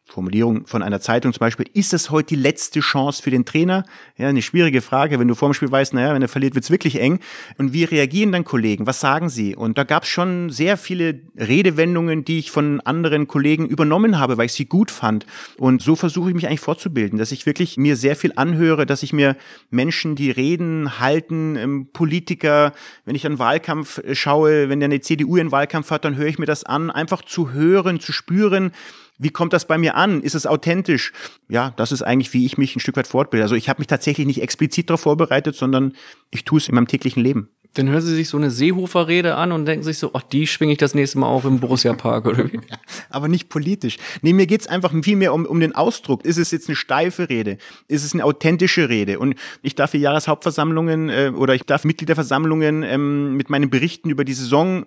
S1: Formulierung von einer Zeitung zum Beispiel, ist das heute die letzte Chance für den Trainer? Ja, eine schwierige Frage, wenn du vorm Spiel weißt, naja, wenn er verliert, wird's wirklich eng. Und wie reagieren dann Kollegen? Was sagen sie? Und da gab's schon sehr viele Redewendungen, die ich von anderen Kollegen übernommen habe, weil ich sie gut fand. Und so versuche ich mich eigentlich fortzubilden, dass ich wirklich mir sehr viel anhöre, dass ich mir Menschen, die reden, halten, ähm, Politiker, wenn ich an Wahlkampf äh, schaue, wenn der eine CDU einen Wahlkampf hat, dann höre ich mir das an, einfach zu hören, zu spüren, wie kommt das bei mir an? Ist es authentisch? Ja, das ist eigentlich, wie ich mich ein Stück weit fortbilde. Also ich habe mich tatsächlich nicht explizit darauf vorbereitet, sondern ich tue es in meinem täglichen Leben. Dann hören Sie sich so eine Seehofer-Rede an und denken sich so, ach, die schwinge ich das nächste Mal auf im Borussia-Park oder wie? *laughs* Aber nicht politisch. Nee, mir geht's einfach viel mehr um, um den Ausdruck. Ist es jetzt eine steife Rede? Ist es eine authentische Rede? Und ich darf hier Jahreshauptversammlungen äh, oder ich darf Mitgliederversammlungen ähm, mit meinen Berichten über die Saison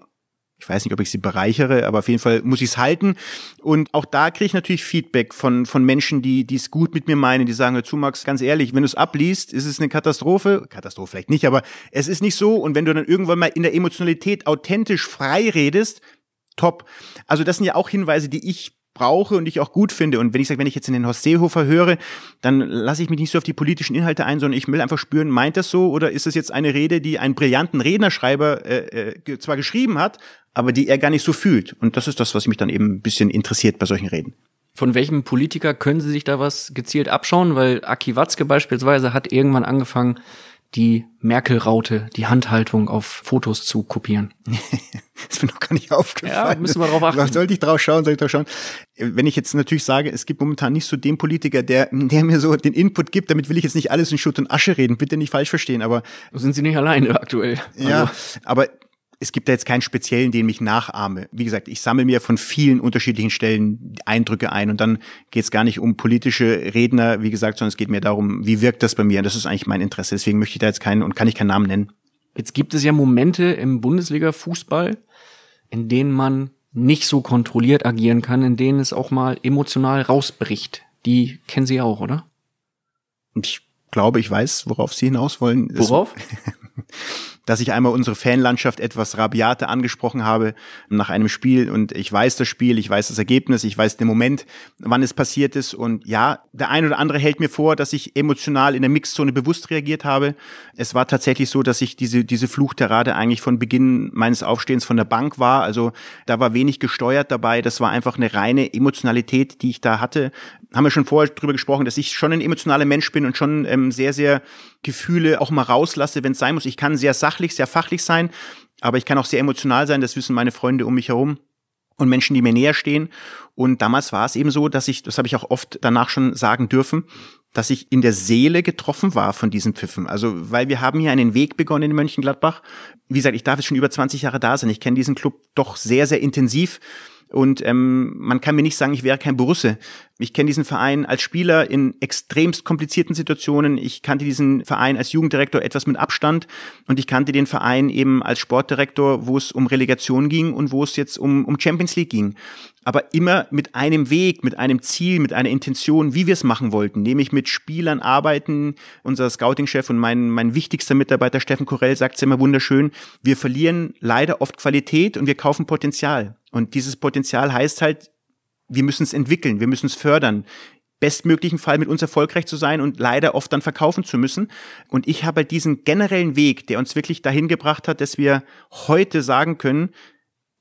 S1: ich weiß nicht, ob ich sie bereichere, aber auf jeden Fall muss ich es halten. Und auch da kriege ich natürlich Feedback von, von Menschen, die die es gut mit mir meinen, die sagen, hör zu, Max, ganz ehrlich, wenn du es abliest, ist es eine Katastrophe. Katastrophe vielleicht nicht, aber es ist nicht so. Und wenn du dann irgendwann mal in der Emotionalität authentisch frei redest, top. Also das sind ja auch Hinweise, die ich brauche und ich auch gut finde. Und wenn ich sage, wenn ich jetzt in den Horst Seehofer höre, dann lasse ich mich nicht so auf die politischen Inhalte ein, sondern ich will einfach spüren, meint das so oder ist das jetzt eine Rede, die einen brillanten Rednerschreiber äh, äh, zwar geschrieben hat, aber die er gar nicht so fühlt. Und das ist das, was mich dann eben ein bisschen interessiert bei solchen Reden. Von welchem Politiker können Sie sich da was gezielt
S2: abschauen? Weil Aki Watzke beispielsweise hat irgendwann angefangen, die Merkel-Raute, die Handhaltung auf Fotos zu kopieren. das *laughs* ist mir noch gar nicht aufgefallen. Ja, müssen wir drauf
S1: achten. Sollte ich drauf schauen, sollte ich drauf schauen. Wenn ich jetzt natürlich sage, es gibt momentan nicht so den Politiker, der, der mir so den Input gibt, damit will ich jetzt nicht alles in Schutt und Asche reden, bitte nicht falsch verstehen, aber. Sind Sie nicht alleine aktuell? Ja, also. aber es gibt da jetzt keinen speziellen, den ich nachahme. Wie gesagt, ich sammle mir von vielen unterschiedlichen Stellen Eindrücke ein und dann geht es gar nicht um politische Redner, wie gesagt, sondern es geht mir darum, wie wirkt das bei mir? Und das ist eigentlich mein Interesse. Deswegen möchte ich da jetzt keinen und kann ich keinen Namen nennen. Jetzt gibt es ja Momente im Bundesliga-Fußball, in denen man nicht so
S2: kontrolliert agieren kann, in denen es auch mal emotional rausbricht. Die kennen Sie auch, oder?
S1: Ich glaube, ich weiß, worauf Sie hinaus wollen. Worauf? *laughs* dass ich einmal unsere Fanlandschaft etwas rabiate angesprochen habe nach einem Spiel und ich weiß das Spiel, ich weiß das Ergebnis, ich weiß den Moment, wann es passiert ist und ja, der ein oder andere hält mir vor, dass ich emotional in der Mixzone bewusst reagiert habe. Es war tatsächlich so, dass ich diese, diese Fluchterade eigentlich von Beginn meines Aufstehens von der Bank war, also da war wenig gesteuert dabei, das war einfach eine reine Emotionalität, die ich da hatte, haben wir schon vorher drüber gesprochen, dass ich schon ein emotionaler Mensch bin und schon ähm, sehr, sehr Gefühle auch mal rauslasse, wenn es sein muss. Ich kann sehr sachlich, sehr fachlich sein, aber ich kann auch sehr emotional sein, das wissen meine Freunde um mich herum und Menschen, die mir näher stehen. Und damals war es eben so, dass ich, das habe ich auch oft danach schon sagen dürfen, dass ich in der Seele getroffen war von diesen Pfiffen. Also, weil wir haben hier einen Weg begonnen in Mönchengladbach. Wie gesagt, ich darf jetzt schon über 20 Jahre da sein. Ich kenne diesen Club doch sehr, sehr intensiv. Und ähm, man kann mir nicht sagen, ich wäre kein Borusse, ich kenne diesen Verein als Spieler in extremst komplizierten Situationen. Ich kannte diesen Verein als Jugenddirektor etwas mit Abstand und ich kannte den Verein eben als Sportdirektor, wo es um Relegation ging und wo es jetzt um, um Champions League ging. Aber immer mit einem Weg, mit einem Ziel, mit einer Intention, wie wir es machen wollten, nämlich mit Spielern arbeiten. Unser Scouting-Chef und mein, mein wichtigster Mitarbeiter Steffen Korell sagt es immer wunderschön, wir verlieren leider oft Qualität und wir kaufen Potenzial. Und dieses Potenzial heißt halt, wir müssen es entwickeln, wir müssen es fördern bestmöglichen Fall mit uns erfolgreich zu sein und leider oft dann verkaufen zu müssen. Und ich habe halt diesen generellen Weg, der uns wirklich dahin gebracht hat, dass wir heute sagen können,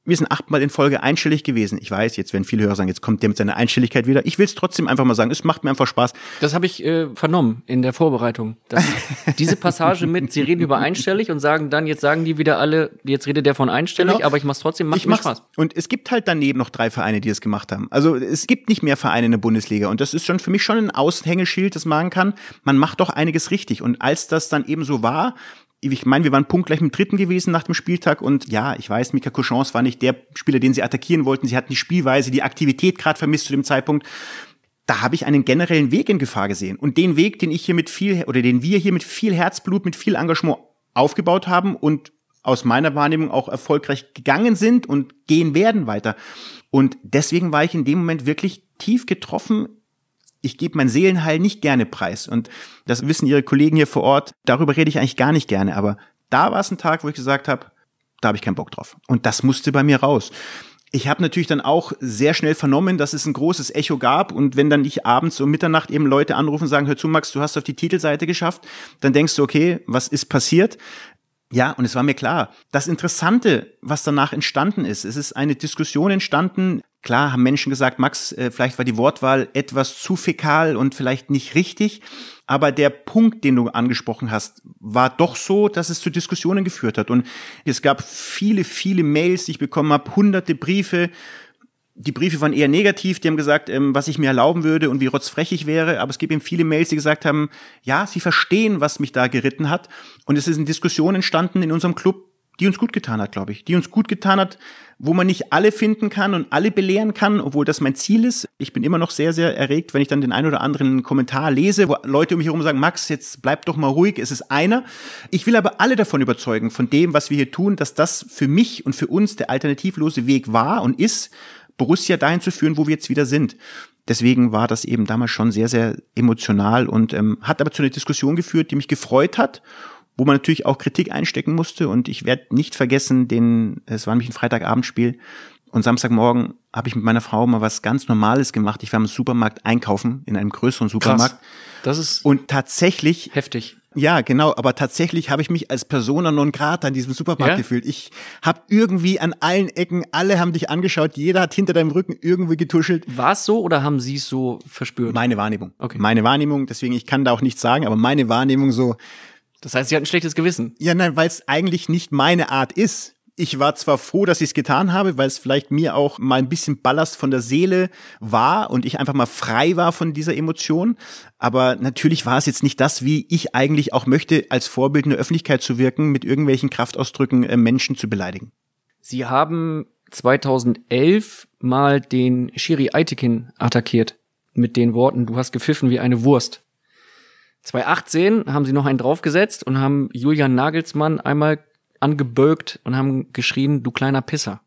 S1: wir sind achtmal in Folge einstellig gewesen. Ich weiß, jetzt werden viele Hörer sagen, jetzt kommt der mit seiner Einstelligkeit wieder. Ich will es trotzdem einfach mal sagen. Es macht mir einfach Spaß. Das habe ich äh, vernommen in der Vorbereitung. *laughs* diese Passage
S2: mit, sie reden über einstellig und sagen dann, jetzt sagen die wieder alle, jetzt redet der von einstellig, genau. aber ich mache es trotzdem, macht ich mir Spaß.
S1: Und es gibt halt daneben noch drei Vereine, die es gemacht haben. Also es gibt nicht mehr Vereine in der Bundesliga. Und das ist schon für mich schon ein Aushängeschild, das man kann. Man macht doch einiges richtig. Und als das dann eben so war, ich meine, wir waren punktgleich mit dem dritten gewesen nach dem Spieltag und ja, ich weiß, Mika Cochance war nicht der Spieler, den sie attackieren wollten. Sie hatten die Spielweise, die Aktivität gerade vermisst zu dem Zeitpunkt. Da habe ich einen generellen Weg in Gefahr gesehen. Und den Weg, den ich hier mit viel, oder den wir hier mit viel Herzblut, mit viel Engagement aufgebaut haben und aus meiner Wahrnehmung auch erfolgreich gegangen sind und gehen werden weiter. Und deswegen war ich in dem Moment wirklich tief getroffen ich gebe mein Seelenheil nicht gerne preis. Und das wissen Ihre Kollegen hier vor Ort. Darüber rede ich eigentlich gar nicht gerne. Aber da war es ein Tag, wo ich gesagt habe, da habe ich keinen Bock drauf. Und das musste bei mir raus. Ich habe natürlich dann auch sehr schnell vernommen, dass es ein großes Echo gab. Und wenn dann nicht abends um Mitternacht eben Leute anrufen und sagen, hör zu, Max, du hast auf die Titelseite geschafft, dann denkst du, okay, was ist passiert? Ja, und es war mir klar. Das Interessante, was danach entstanden ist, es ist eine Diskussion entstanden, Klar haben Menschen gesagt, Max, äh, vielleicht war die Wortwahl etwas zu fäkal und vielleicht nicht richtig, aber der Punkt, den du angesprochen hast, war doch so, dass es zu Diskussionen geführt hat. Und es gab viele, viele Mails, die ich bekommen habe, hunderte Briefe. Die Briefe waren eher negativ, die haben gesagt, ähm, was ich mir erlauben würde und wie rotzfrech ich wäre. Aber es gibt eben viele Mails, die gesagt haben, ja, sie verstehen, was mich da geritten hat. Und es ist eine Diskussion entstanden in unserem Club, die uns gut getan hat, glaube ich, die uns gut getan hat, wo man nicht alle finden kann und alle belehren kann, obwohl das mein Ziel ist. Ich bin immer noch sehr, sehr erregt, wenn ich dann den einen oder anderen Kommentar lese, wo Leute um mich herum sagen, Max, jetzt bleib doch mal ruhig, es ist einer. Ich will aber alle davon überzeugen, von dem, was wir hier tun, dass das für mich und für uns der alternativlose Weg war und ist, Borussia dahin zu führen, wo wir jetzt wieder sind. Deswegen war das eben damals schon sehr, sehr emotional und ähm, hat aber zu einer Diskussion geführt, die mich gefreut hat wo man natürlich auch Kritik einstecken musste. Und ich werde nicht vergessen, den, es war nämlich ein Freitagabendspiel und Samstagmorgen habe ich mit meiner Frau mal was ganz Normales gemacht. Ich war im Supermarkt einkaufen, in einem größeren Supermarkt. Krass. Das ist und tatsächlich heftig. Ja, genau, aber tatsächlich habe ich mich als Persona non grata in diesem Supermarkt ja? gefühlt. Ich habe irgendwie an allen Ecken, alle haben dich angeschaut, jeder hat hinter deinem Rücken irgendwie getuschelt. War es so oder haben sie es so verspürt? Meine Wahrnehmung. Okay. Meine Wahrnehmung, deswegen ich kann da auch nichts sagen, aber meine Wahrnehmung so, das heißt, sie hat ein schlechtes Gewissen. Ja, nein, weil es eigentlich nicht meine Art ist. Ich war zwar froh, dass ich es getan habe, weil es vielleicht mir auch mal ein bisschen Ballast von der Seele war und ich einfach mal frei war von dieser Emotion. Aber natürlich war es jetzt nicht das, wie ich eigentlich auch möchte, als Vorbild in der Öffentlichkeit zu wirken, mit irgendwelchen Kraftausdrücken äh, Menschen zu beleidigen.
S2: Sie haben 2011 mal den Shiri Aitekin attackiert mit den Worten, du hast gepfiffen wie eine Wurst. 2018 haben sie noch einen draufgesetzt und haben Julian Nagelsmann einmal angebögt und haben geschrien, du kleiner Pisser.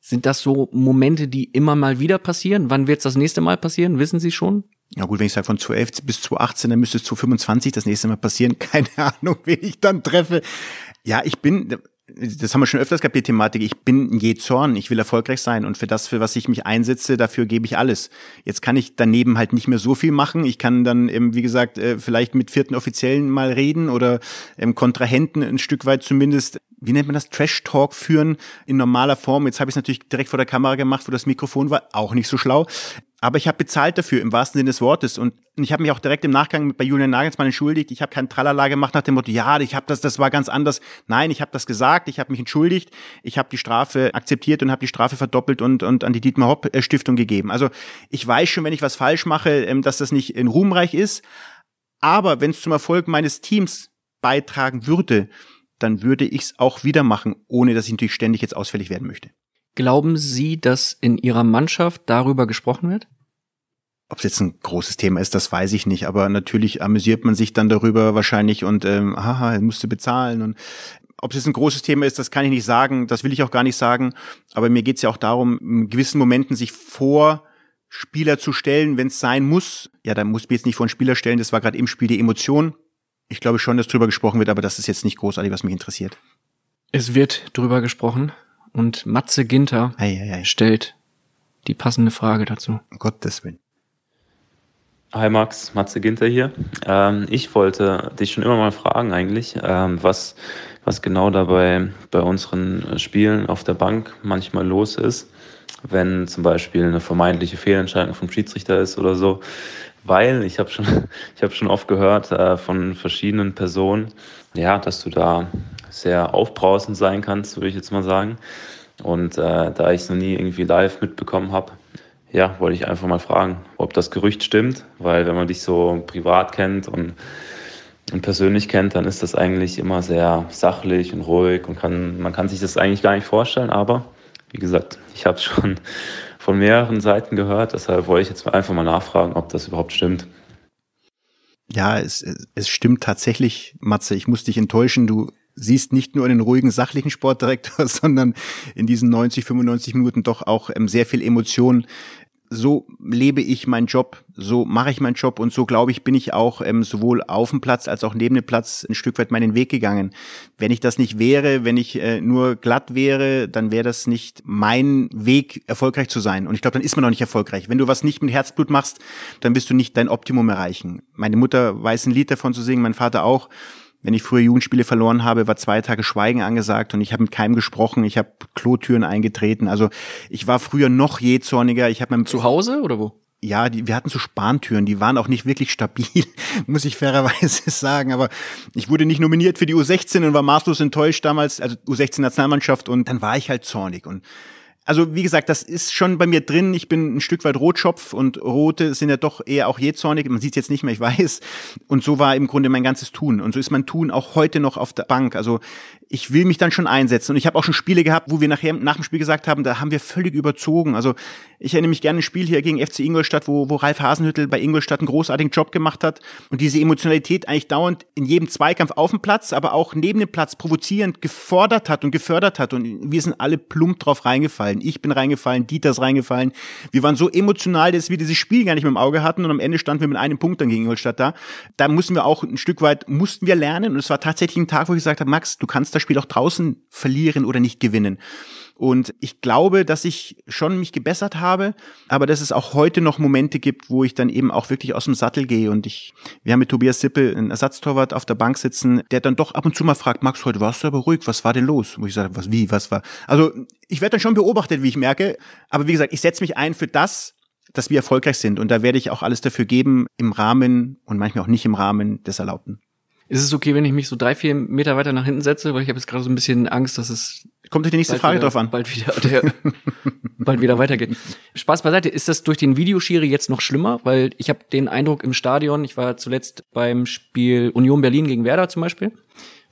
S2: Sind das so Momente,
S1: die immer mal wieder passieren? Wann wird es das nächste Mal passieren? Wissen Sie schon? Ja gut, wenn ich sage von 2011 bis 2018, dann müsste es zu 25 das nächste Mal passieren. *laughs* Keine Ahnung, wen ich dann treffe. Ja, ich bin, das haben wir schon öfters gehabt, die Thematik, ich bin je Zorn, ich will erfolgreich sein und für das, für was ich mich einsetze, dafür gebe ich alles. Jetzt kann ich daneben halt nicht mehr so viel machen. Ich kann dann eben, wie gesagt, äh, vielleicht mit vierten Offiziellen mal reden oder ähm, Kontrahenten ein Stück weit zumindest, wie nennt man das, Trash-Talk führen in normaler Form. Jetzt habe ich es natürlich direkt vor der Kamera gemacht, wo das Mikrofon war, auch nicht so schlau aber ich habe bezahlt dafür im wahrsten Sinne des Wortes und ich habe mich auch direkt im Nachgang bei Julian Nagelsmann entschuldigt. Ich habe keinen Tralala gemacht nach dem Motto, ja, ich habe das, das war ganz anders. Nein, ich habe das gesagt, ich habe mich entschuldigt, ich habe die Strafe akzeptiert und habe die Strafe verdoppelt und und an die Dietmar Hopp äh, Stiftung gegeben. Also ich weiß schon, wenn ich was falsch mache, ähm, dass das nicht in äh, ruhmreich ist, aber wenn es zum Erfolg meines Teams beitragen würde, dann würde ich es auch wieder machen, ohne dass ich natürlich ständig jetzt ausfällig werden möchte. Glauben Sie, dass in Ihrer Mannschaft darüber gesprochen wird? Ob es jetzt ein großes Thema ist, das weiß ich nicht, aber natürlich amüsiert man sich dann darüber wahrscheinlich und ähm, haha, musste bezahlen und ob es jetzt ein großes Thema ist, das kann ich nicht sagen, das will ich auch gar nicht sagen. Aber mir geht es ja auch darum, in gewissen Momenten sich vor Spieler zu stellen, wenn es sein muss. Ja, da muss ich jetzt nicht vor einen Spieler stellen, das war gerade im Spiel die Emotion. Ich glaube schon, dass drüber gesprochen wird, aber das ist jetzt nicht großartig, was mich interessiert.
S2: Es wird drüber gesprochen und Matze Ginter ei, ei, ei. stellt die passende Frage dazu. Um Gottes Willen.
S1: Hi Max, Matze Ginter hier. Ähm, ich wollte dich schon immer mal fragen eigentlich, ähm, was, was genau dabei bei unseren Spielen auf der Bank manchmal los ist, wenn zum Beispiel eine vermeintliche Fehlentscheidung vom Schiedsrichter ist oder so. Weil ich habe schon, *laughs* hab schon oft gehört äh, von verschiedenen Personen, ja, dass du da sehr aufbrausend sein kannst, würde ich jetzt mal sagen. Und äh, da ich es noch nie irgendwie live mitbekommen habe, ja, wollte ich einfach mal fragen, ob das Gerücht stimmt, weil wenn man dich so privat kennt und, und persönlich kennt, dann ist das eigentlich immer sehr sachlich und ruhig und kann, man kann sich das eigentlich gar nicht vorstellen, aber wie gesagt, ich habe es schon *laughs* von mehreren Seiten gehört, deshalb wollte ich jetzt einfach mal nachfragen, ob das überhaupt stimmt. Ja, es, es stimmt tatsächlich, Matze. Ich muss dich enttäuschen. Du siehst nicht nur den ruhigen, sachlichen Sportdirektor, *laughs* sondern in diesen 90, 95 Minuten doch auch ähm, sehr viel Emotion so lebe ich meinen Job, so mache ich meinen Job und so glaube ich, bin ich auch ähm, sowohl auf dem Platz als auch neben dem Platz ein Stück weit meinen Weg gegangen. Wenn ich das nicht wäre, wenn ich äh, nur glatt wäre, dann wäre das nicht mein Weg, erfolgreich zu sein. Und ich glaube, dann ist man auch nicht erfolgreich. Wenn du was nicht mit Herzblut machst, dann wirst du nicht dein Optimum erreichen. Meine Mutter weiß ein Lied davon zu singen, mein Vater auch. Wenn ich früher Jugendspiele verloren habe, war zwei Tage Schweigen angesagt und ich habe mit keinem gesprochen, ich habe Klotüren eingetreten. Also ich war früher noch je zorniger. Ich habe meinem zu Hause oder wo? ja, die, wir hatten so Spantüren, die waren auch nicht wirklich stabil, *laughs* muss ich fairerweise sagen. Aber ich wurde nicht nominiert für die U16 und war maßlos enttäuscht damals, also U16-Nationalmannschaft und dann war ich halt zornig und also wie gesagt, das ist schon bei mir drin. Ich bin ein Stück weit Rotschopf und Rote sind ja doch eher auch jähzornig. Man sieht es jetzt nicht mehr, ich *laughs* weiß. Und so war im Grunde mein ganzes Tun. Und so ist mein Tun auch heute noch auf der Bank. Also ich will mich dann schon einsetzen. Und ich habe auch schon Spiele gehabt, wo wir nachher nach dem Spiel gesagt haben, da haben wir völlig überzogen. Also ich erinnere mich gerne ein Spiel hier gegen FC Ingolstadt, wo, wo Ralf Hasenhüttel bei Ingolstadt einen großartigen Job gemacht hat und diese Emotionalität eigentlich dauernd in jedem Zweikampf auf dem Platz, aber auch neben dem Platz provozierend gefordert hat und gefördert hat. Und wir sind alle plump drauf reingefallen reingefallen, ich bin reingefallen, Dieter ist reingefallen. Wir waren so emotional, dass wir dieses Spiel gar nicht mehr im Auge hatten und am Ende standen wir mit einem Punkt dann gegen Ingolstadt da. Da mussten wir auch ein Stück weit, mussten wir lernen und es war tatsächlich ein Tag, wo ich gesagt habe, Max, du kannst das Spiel auch draußen verlieren oder nicht gewinnen. Und ich glaube, dass ich schon mich gebessert habe, aber dass es auch heute noch Momente gibt, wo ich dann eben auch wirklich aus dem Sattel gehe. Und ich, wir haben mit Tobias Sippel einen Ersatztorwart auf der Bank sitzen, der dann doch ab und zu mal fragt, Max, heute warst du aber ruhig, was war denn los? Wo ich sage, was, wie, was war? Also ich werde dann schon beobachtet, wie ich merke. Aber wie gesagt, ich setze mich ein für das, dass wir erfolgreich sind. Und da werde ich auch alles dafür geben, im Rahmen und manchmal auch nicht im Rahmen des Erlaubten.
S2: Ist es okay, wenn ich mich so drei, vier Meter weiter nach hinten setze? Weil ich habe jetzt gerade so ein bisschen Angst, dass es Kommt durch die nächste bald Frage wieder, drauf an. Bald wieder, der, *laughs* bald wieder weitergeht. Spaß beiseite. Ist das durch den Videoschiri jetzt noch schlimmer? Weil ich habe den Eindruck im Stadion, ich war zuletzt beim Spiel Union Berlin gegen Werder zum Beispiel.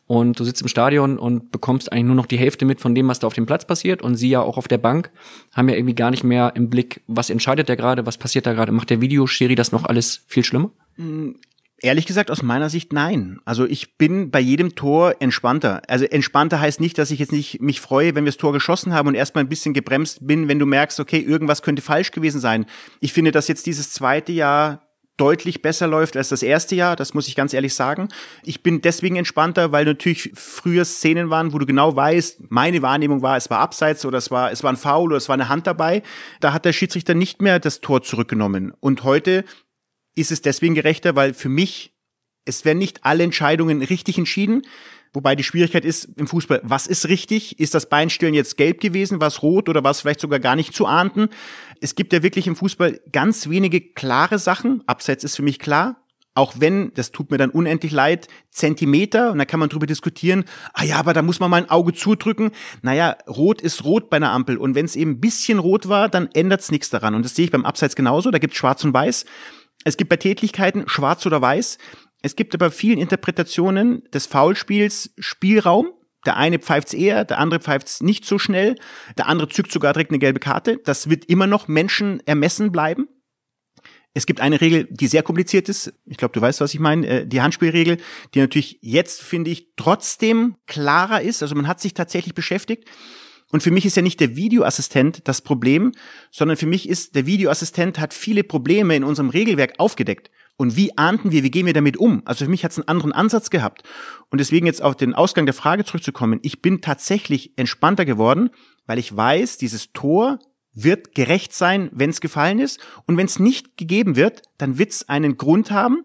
S2: Und du sitzt im Stadion und bekommst eigentlich nur noch die Hälfte mit von dem, was da auf dem Platz passiert. Und sie ja auch auf der Bank haben ja irgendwie gar nicht mehr im Blick, was entscheidet der gerade, was passiert da gerade. Macht der Videoschiri das noch alles viel schlimmer?
S1: Mm, Ehrlich gesagt, aus meiner Sicht nein. Also ich bin bei jedem Tor entspannter. Also entspannter heißt nicht, dass ich jetzt nicht mich freue, wenn wir das Tor geschossen haben und erstmal ein bisschen gebremst bin, wenn du merkst, okay, irgendwas könnte falsch gewesen sein. Ich finde, dass jetzt dieses zweite Jahr deutlich besser läuft als das erste Jahr, das muss ich ganz ehrlich sagen. Ich bin deswegen entspannter, weil natürlich früher Szenen waren, wo du genau weißt, meine Wahrnehmung war, es war abseits oder es war es war ein Foul oder es war eine Hand dabei, da hat der Schiedsrichter nicht mehr das Tor zurückgenommen und heute ist es deswegen gerechter, weil für mich, es werden nicht alle Entscheidungen richtig entschieden. Wobei die Schwierigkeit ist im Fußball, was ist richtig? Ist das Beinstellen jetzt gelb gewesen, was rot oder was vielleicht sogar gar nicht zu ahnden? Es gibt ja wirklich im Fußball ganz wenige klare Sachen. Abseits ist für mich klar. Auch wenn, das tut mir dann unendlich leid, Zentimeter, und da kann man drüber diskutieren, ah ja, aber da muss man mal ein Auge zudrücken. Naja, rot ist rot bei einer Ampel. Und wenn es eben ein bisschen rot war, dann ändert es nichts daran. Und das sehe ich beim Abseits genauso, da gibt es schwarz und weiß es gibt bei Tätlichkeiten schwarz oder weiß. Es gibt aber vielen Interpretationen des Foulspiels Spielraum. Der eine pfeift's eher, der andere pfeift's nicht so schnell, der andere zückt sogar direkt eine gelbe Karte. Das wird immer noch Menschen ermessen bleiben. Es gibt eine Regel, die sehr kompliziert ist. Ich glaube, du weißt, was ich meine. Äh, die Handspielregel, die natürlich jetzt, finde ich, trotzdem klarer ist. Also man hat sich tatsächlich beschäftigt. Und für mich ist ja nicht der Videoassistent das Problem, sondern für mich ist, der Videoassistent hat viele Probleme in unserem Regelwerk aufgedeckt. Und wie ahnten wir, wie gehen wir damit um? Also für mich hat es einen anderen Ansatz gehabt. Und deswegen jetzt auf den Ausgang der Frage zurückzukommen, ich bin tatsächlich entspannter geworden, weil ich weiß, dieses Tor wird gerecht sein, wenn es gefallen ist. Und wenn es nicht gegeben wird, dann wird es einen Grund haben,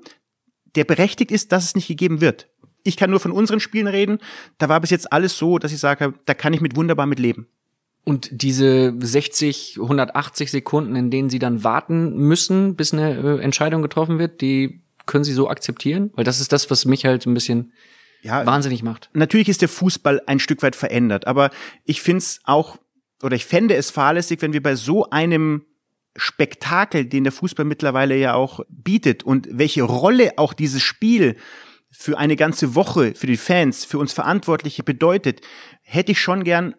S1: der berechtigt ist, dass es nicht gegeben wird ich kann nur von unseren Spielen reden. Da war bis jetzt alles so, dass ich sage, da kann ich mit wunderbar mit leben. Und diese 60, 180
S2: Sekunden, in denen sie dann warten müssen, bis eine äh, Entscheidung getroffen wird, die können
S1: sie so akzeptieren? Weil das ist das, was mich halt ein bisschen ja, wahnsinnig macht. Natürlich ist der Fußball ein Stück weit verändert, aber ich finde es auch, oder ich fände es fahrlässig, wenn wir bei so einem Spektakel, den der Fußball mittlerweile ja auch bietet und welche Rolle auch dieses Spiel für eine ganze Woche, für die Fans, für uns Verantwortliche bedeutet, hätte ich schon gern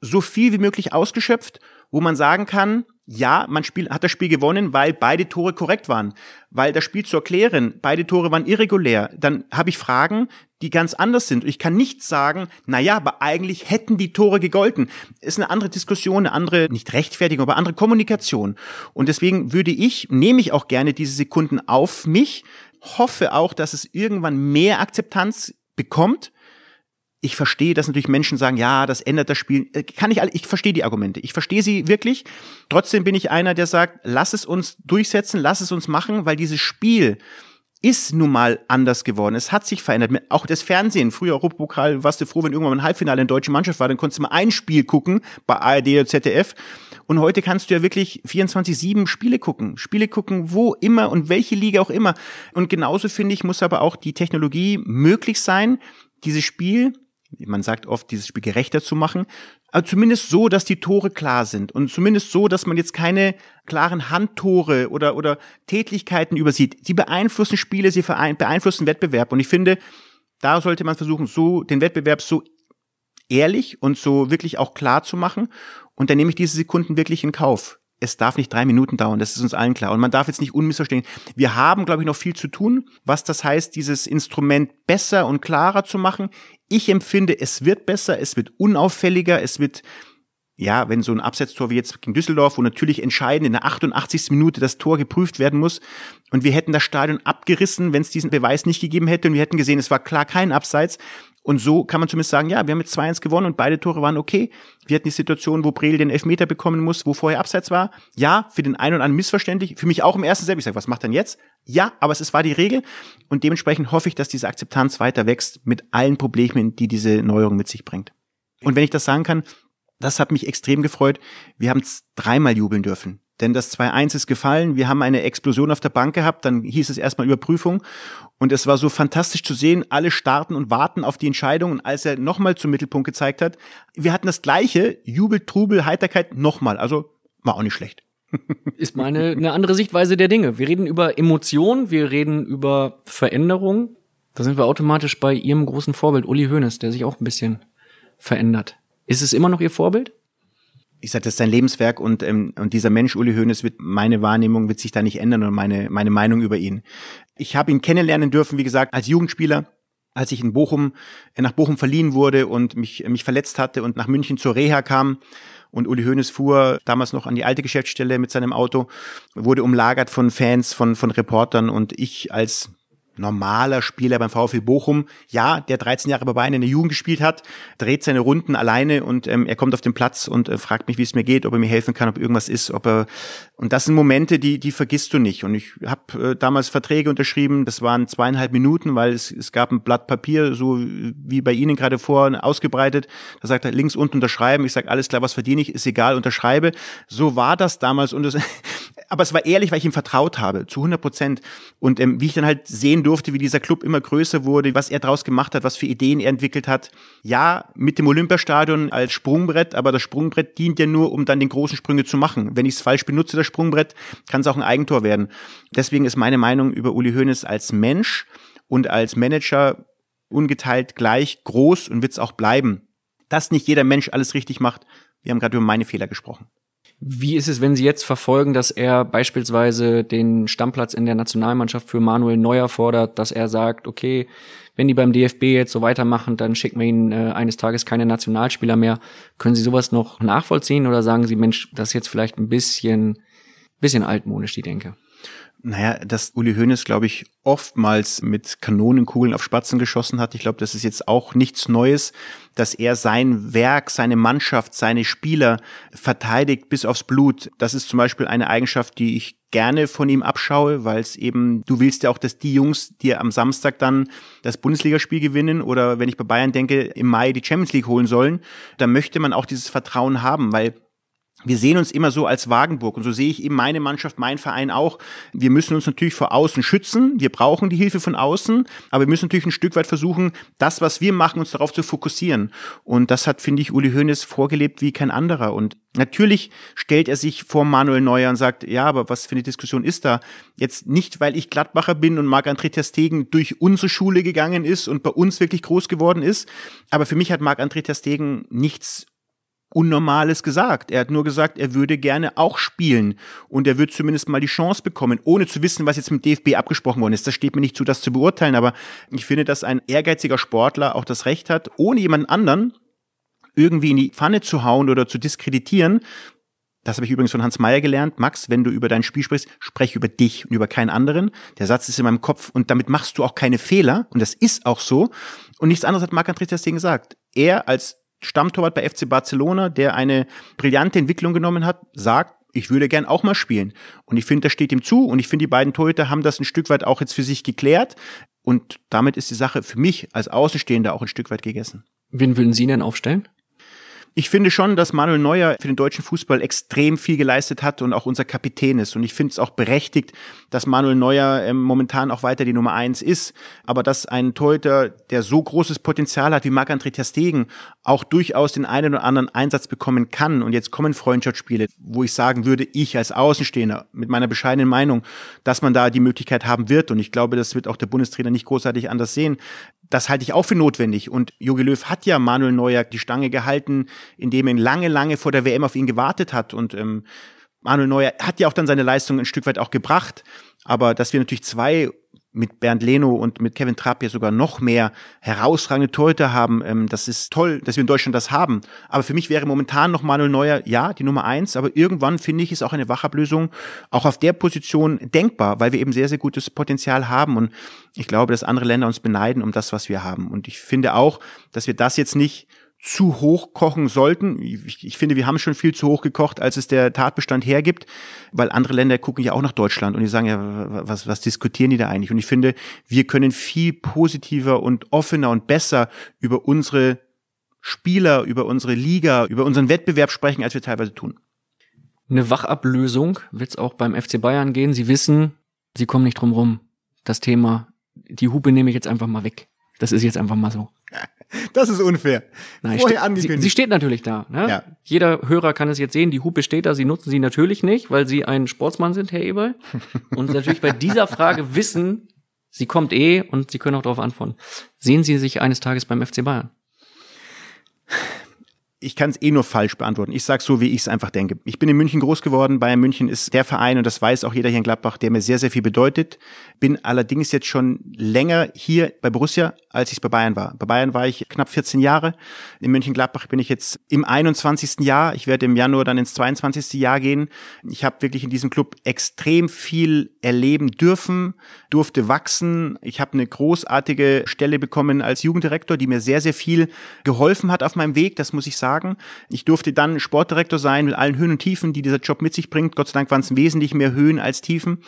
S1: so viel wie möglich ausgeschöpft, wo man sagen kann, ja, man Spiel, hat das Spiel gewonnen, weil beide Tore korrekt waren, weil das Spiel zu erklären, beide Tore waren irregulär. Dann habe ich Fragen, die ganz anders sind. Und ich kann nicht sagen, na ja, aber eigentlich hätten die Tore gegolten. Ist eine andere Diskussion, eine andere, nicht Rechtfertigung, aber andere Kommunikation. Und deswegen würde ich, nehme ich auch gerne diese Sekunden auf mich, hoffe auch, dass es irgendwann mehr Akzeptanz bekommt. Ich verstehe, dass natürlich Menschen sagen, ja, das ändert das Spiel. Äh, kann ich alle, ich verstehe die Argumente. Ich verstehe sie wirklich. Trotzdem bin ich einer, der sagt, lass es uns durchsetzen, lass es uns machen, weil dieses Spiel, ist nun mal anders geworden. Es hat sich verändert. Auch das Fernsehen. Früher Europapokal warst du froh, wenn irgendwann ein Halbfinale in deutsche Mannschaft war, dann konntest du mal ein Spiel gucken bei ARD oder ZDF. Und heute kannst du ja wirklich 24-7 Spiele gucken. Spiele gucken, wo immer und welche Liga auch immer. Und genauso finde ich, muss aber auch die Technologie möglich sein, dieses Spiel man sagt oft, dieses Spiel gerechter zu machen, aber also zumindest so, dass die Tore klar sind und zumindest so, dass man jetzt keine klaren Handtore oder, oder Tätlichkeiten übersieht. Sie beeinflussen Spiele, sie beeinflussen Wettbewerb. Und ich finde, da sollte man versuchen, so den Wettbewerb so ehrlich und so wirklich auch klar zu machen. Und dann nehme ich diese Sekunden wirklich in Kauf es darf nicht drei Minuten dauern, das ist uns allen klar. Und man darf jetzt nicht unmissverstehen. Wir haben, glaube ich, noch viel zu tun, was das heißt, dieses Instrument besser und klarer zu machen. Ich empfinde, es wird besser, es wird unauffälliger, es wird, ja, wenn so ein Absetztor wie jetzt gegen Düsseldorf, wo natürlich entscheidend in der 88. Minute das Tor geprüft werden muss und wir hätten das Stadion abgerissen, wenn es diesen Beweis nicht gegeben hätte und wir hätten gesehen, es war klar kein Abseits, und so kann man zumindest sagen, ja, wir haben mit 2-1 gewonnen und beide Tore waren okay. Wir hatten die Situation, wo Brel den Elfmeter bekommen muss, wo vorher Abseits war. Ja, für den einen und anderen missverständlich. Für mich auch im ersten Selbst. Ich sage, was macht denn jetzt? Ja, aber es ist, war die Regel. Und dementsprechend hoffe ich, dass diese Akzeptanz weiter wächst mit allen Problemen, die diese Neuerung mit sich bringt. Und wenn ich das sagen kann, das hat mich extrem gefreut. Wir haben dreimal jubeln dürfen. Denn das 2-1 ist gefallen. Wir haben eine Explosion auf der Bank gehabt. Dann hieß es erstmal Überprüfung. Und es war so fantastisch zu sehen. Alle starten und warten auf die Entscheidung. Und als er nochmal zum Mittelpunkt gezeigt hat, wir hatten das gleiche. Jubel, Trubel, Heiterkeit nochmal. Also war auch nicht schlecht. *laughs*
S2: ist mal eine, eine andere Sichtweise der Dinge. Wir reden über Emotionen. Wir reden über Veränderung. Da sind wir automatisch bei Ihrem großen Vorbild, Uli Hoeneß, der sich auch ein bisschen
S1: verändert. Ist es immer noch Ihr Vorbild? ich sage, das ist sein Lebenswerk und, ähm, und dieser Mensch, Uli Hoeneß, wird, meine Wahrnehmung wird sich da nicht ändern und meine, meine Meinung über ihn. Ich habe ihn kennenlernen dürfen, wie gesagt, als Jugendspieler, als ich in Bochum, äh, nach Bochum verliehen wurde und mich, äh, mich verletzt hatte und nach München zur Reha kam. Und Uli Hoeneß fuhr damals noch an die alte Geschäftsstelle mit seinem Auto, wurde umlagert von Fans, von, von Reportern und ich als normaler Spieler beim VfB Bochum, ja, der 13 Jahre bei Bayern in der Jugend gespielt hat, dreht seine Runden alleine und ähm, er kommt auf den Platz und äh, fragt mich, wie es mir geht, ob er mir helfen kann, ob irgendwas ist, ob er und das sind Momente, die die vergisst du nicht und ich habe äh, damals Verträge unterschrieben, das waren zweieinhalb Minuten, weil es, es gab ein Blatt Papier, so wie bei Ihnen gerade vor ausgebreitet, da sagt er links unten unterschreiben, ich sag alles klar, was verdiene ich, ist egal, unterschreibe. So war das damals und das, *laughs* aber es war ehrlich, weil ich ihm vertraut habe, zu 100 Prozent. Und ähm, wie ich dann halt sehen durfte, wie dieser Club immer größer wurde, was er draus gemacht hat, was für Ideen er entwickelt hat. Ja, mit dem Olympiastadion als Sprungbrett, aber das Sprungbrett dient ja nur, um dann den großen Sprünge zu machen. Wenn ich es falsch benutze, das Sprungbrett, kann es auch ein Eigentor werden. Deswegen ist meine Meinung über Uli Hoeneß als Mensch und als Manager ungeteilt gleich groß und wird es auch bleiben. Dass nicht jeder Mensch alles richtig macht, wir haben gerade über meine Fehler gesprochen.
S2: Wie ist es, wenn Sie jetzt verfolgen, dass er beispielsweise den Stammplatz in der Nationalmannschaft für Manuel Neuer fordert, dass er sagt, okay, wenn die beim DFB jetzt so weitermachen, dann schicken wir ihnen äh, eines Tages keine Nationalspieler mehr. Können Sie sowas noch nachvollziehen oder sagen Sie, Mensch, das ist jetzt vielleicht ein bisschen,
S1: bisschen altmodisch, die Denke? Naja, dass Uli Hoeneß, glaube ich, oftmals mit Kanonenkugeln auf Spatzen geschossen hat. Ich glaube, das ist jetzt auch nichts Neues, dass er sein Werk, seine Mannschaft, seine Spieler verteidigt bis aufs Blut. Das ist zum Beispiel eine Eigenschaft, die ich gerne von ihm abschaue, weil es eben, du willst ja auch, dass die Jungs dir am Samstag dann das Bundesligaspiel gewinnen oder wenn ich bei Bayern denke, im Mai die Champions League holen sollen, da möchte man auch dieses Vertrauen haben, weil wir sehen uns immer so als Wagenburg und so sehe ich eben meine Mannschaft, mein Verein auch. Wir müssen uns natürlich vor außen schützen, wir brauchen die Hilfe von außen, aber wir müssen natürlich ein Stück weit versuchen, das, was wir machen, uns darauf zu fokussieren. Und das hat, finde ich, Uli Hoeneß vorgelebt wie kein anderer. Und natürlich stellt er sich vor Manuel Neuer und sagt, ja, aber was für eine Diskussion ist da? Jetzt nicht, weil ich Gladbacher bin und Marc-André Ter Stegen durch unsere Schule gegangen ist und bei uns wirklich groß geworden ist, aber für mich hat Marc-André Ter Stegen nichts Unnormales gesagt. Er hat nur gesagt, er würde gerne auch spielen und er wird zumindest mal die Chance bekommen, ohne zu wissen, was jetzt mit DFB abgesprochen worden ist. Das steht mir nicht zu, das zu beurteilen, aber ich finde, dass ein ehrgeiziger Sportler auch das Recht hat, ohne jemand anderen irgendwie in die Pfanne zu hauen oder zu diskreditieren. Das habe ich übrigens von Hans Meyer gelernt. Max, wenn du über dein Spiel sprichst, spreche über dich und über keinen anderen. Der Satz ist in meinem Kopf und damit machst du auch keine Fehler. Und das ist auch so. Und nichts anderes hat Marc-André Ter gesagt. Er als Stammtorwart bei FC Barcelona, der eine brillante Entwicklung genommen hat, sagt, ich würde gern auch mal spielen. Und ich finde, das steht ihm zu. Und ich finde, die beiden Torhüter haben das ein Stück weit auch jetzt für sich geklärt. Und damit ist die Sache für mich als Außenstehender auch ein Stück weit gegessen. Wen würden Sie denn aufstellen? Ich finde schon, dass Manuel Neuer für den deutschen Fußball extrem viel geleistet hat und auch unser Kapitän ist. Und ich finde es auch berechtigt, dass Manuel Neuer ähm, momentan auch weiter die Nummer eins ist. Aber dass ein Torhüter, der so großes Potenzial hat wie Marc-André Ter Stegen, auch durchaus den einen oder anderen Einsatz bekommen kann. Und jetzt kommen Freundschaftsspiele, wo ich sagen würde, ich als Außenstehender mit meiner bescheidenen Meinung, dass man da die Möglichkeit haben wird. Und ich glaube, das wird auch der Bundestrainer nicht großartig anders sehen das halte ich auch für notwendig. Und Jogi Löw hat ja Manuel Neuer die Stange gehalten, indem er lange, lange vor der WM auf ihn gewartet hat. Und ähm, Manuel Neuer hat ja auch dann seine Leistung ein Stück weit auch gebracht. Aber dass wir natürlich zwei mit Bernd Leno und mit Kevin Trapp ja sogar noch mehr herausragende Torhüter haben. Ähm, das ist toll, dass wir in Deutschland das haben. Aber für mich wäre momentan noch Manuel Neuer, ja, die Nummer eins. Aber irgendwann finde ich, ist auch eine Wachablösung auch auf der Position denkbar, weil wir eben sehr, sehr gutes Potenzial haben. Und ich glaube, dass andere Länder uns beneiden um das, was wir haben. Und ich finde auch, dass wir das jetzt nicht zu hoch kochen sollten. Ich, ich, finde, wir haben schon viel zu hoch gekocht, als es der Tatbestand hergibt, weil andere Länder gucken ja auch nach Deutschland und die sagen ja, was, was diskutieren die da eigentlich? Und ich finde, wir können viel positiver und offener und besser über unsere Spieler, über unsere Liga, über unseren Wettbewerb sprechen, als wir teilweise tun. Eine Wachablösung wird es auch beim FC Bayern gehen. Sie
S2: wissen, sie kommen nicht drum rum. Das Thema, die Hupe nehme ich jetzt einfach mal weg. Das ist jetzt einfach mal so.
S1: Das ist unfair. Nein, Vorher ste angekündigt. Sie, sie,
S2: steht natürlich da. Ne? Ja. Jeder Hörer kann es jetzt sehen. Die Hupe steht da. Sie nutzen sie natürlich nicht, weil Sie ein Sportsmann sind, Herr Eberl. Und natürlich bei dieser Frage *laughs* wissen, sie kommt
S1: eh und Sie können auch darauf antworten. Sehen Sie sich eines Tages beim FC Bayern? ich kann es eh nur falsch beantworten. Ich sage so, wie ich es einfach denke. Ich bin in München groß geworden. Bayern München ist der Verein und das weiß auch jeder hier in Gladbach, der mir sehr, sehr viel bedeutet. Bin allerdings jetzt schon länger hier bei Borussia, als ich bei Bayern war. Bei Bayern war ich knapp 14 Jahre. In München-Gladbach bin ich jetzt im 21. Jahr. Ich werde im Januar dann ins 22. Jahr gehen. Ich habe wirklich in diesem Club extrem viel erleben dürfen, durfte wachsen. Ich habe eine großartige Stelle bekommen als Jugenddirektor, die mir sehr, sehr viel geholfen hat auf meinem Weg. Das muss ich sagen sagen. Ich durfte dann Sportdirektor sein mit allen Höhen und Tiefen, die dieser Job mit sich bringt. Gott sei Dank waren es wesentlich mehr Höhen als Tiefen.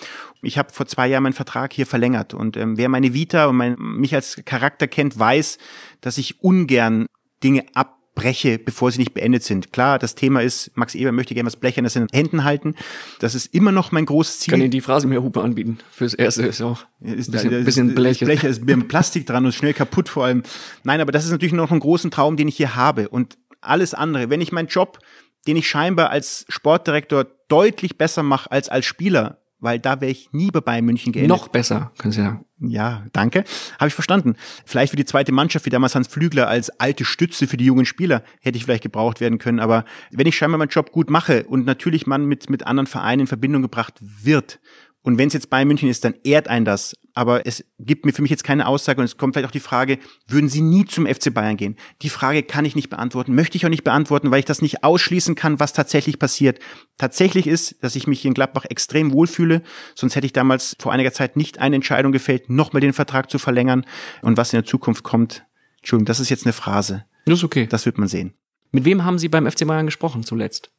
S1: Ich habe vor zwei Jahren meinen Vertrag hier verlängert und ähm, wer meine Vita und mein, mich als Charakter kennt, weiß, dass ich ungern Dinge ab breche, bevor sie nicht beendet sind. Klar, das Thema ist, Max Eber möchte gerne was Blechernes in den Händen halten. Das ist immer noch mein großes Ziel. Ich kann Ihnen die Phrase mehr Hupe anbieten. Fürs Erste ist auch ein bisschen, ist, ist, bisschen Blecher. Blecher ist mit Plastik dran und schnell kaputt vor allem. Nein, aber das ist natürlich noch ein großer Traum, den ich hier habe. Und alles andere, wenn ich meinen Job, den ich scheinbar als Sportdirektor deutlich besser mache als als Spieler, weil da wäre ich nie bei Bayern München geendet. Noch besser, können Sie sagen. Ja, danke. Habe ich verstanden. Vielleicht für die zweite Mannschaft, wie damals Hans Flügler als alte Stütze für die jungen Spieler, hätte ich vielleicht gebraucht werden können. Aber wenn ich scheinbar meinen Job gut mache und natürlich man mit, mit anderen Vereinen in Verbindung gebracht wird, und wenn es jetzt bei München ist, dann ehrt ein das. Aber es gibt mir für mich jetzt keine Aussage und es kommt vielleicht auch die Frage, würden Sie nie zum FC Bayern gehen? Die Frage kann ich nicht beantworten, möchte ich auch nicht beantworten, weil ich das nicht ausschließen kann, was tatsächlich passiert. Tatsächlich ist, dass ich mich hier in Gladbach extrem wohlfühle, sonst hätte ich damals vor einiger Zeit nicht eine Entscheidung gefällt, nochmal den Vertrag zu verlängern. Und was in der Zukunft kommt, Entschuldigung, das ist jetzt eine Phrase. Das ist okay. Das wird man sehen. Mit wem haben Sie beim FC Bayern gesprochen zuletzt?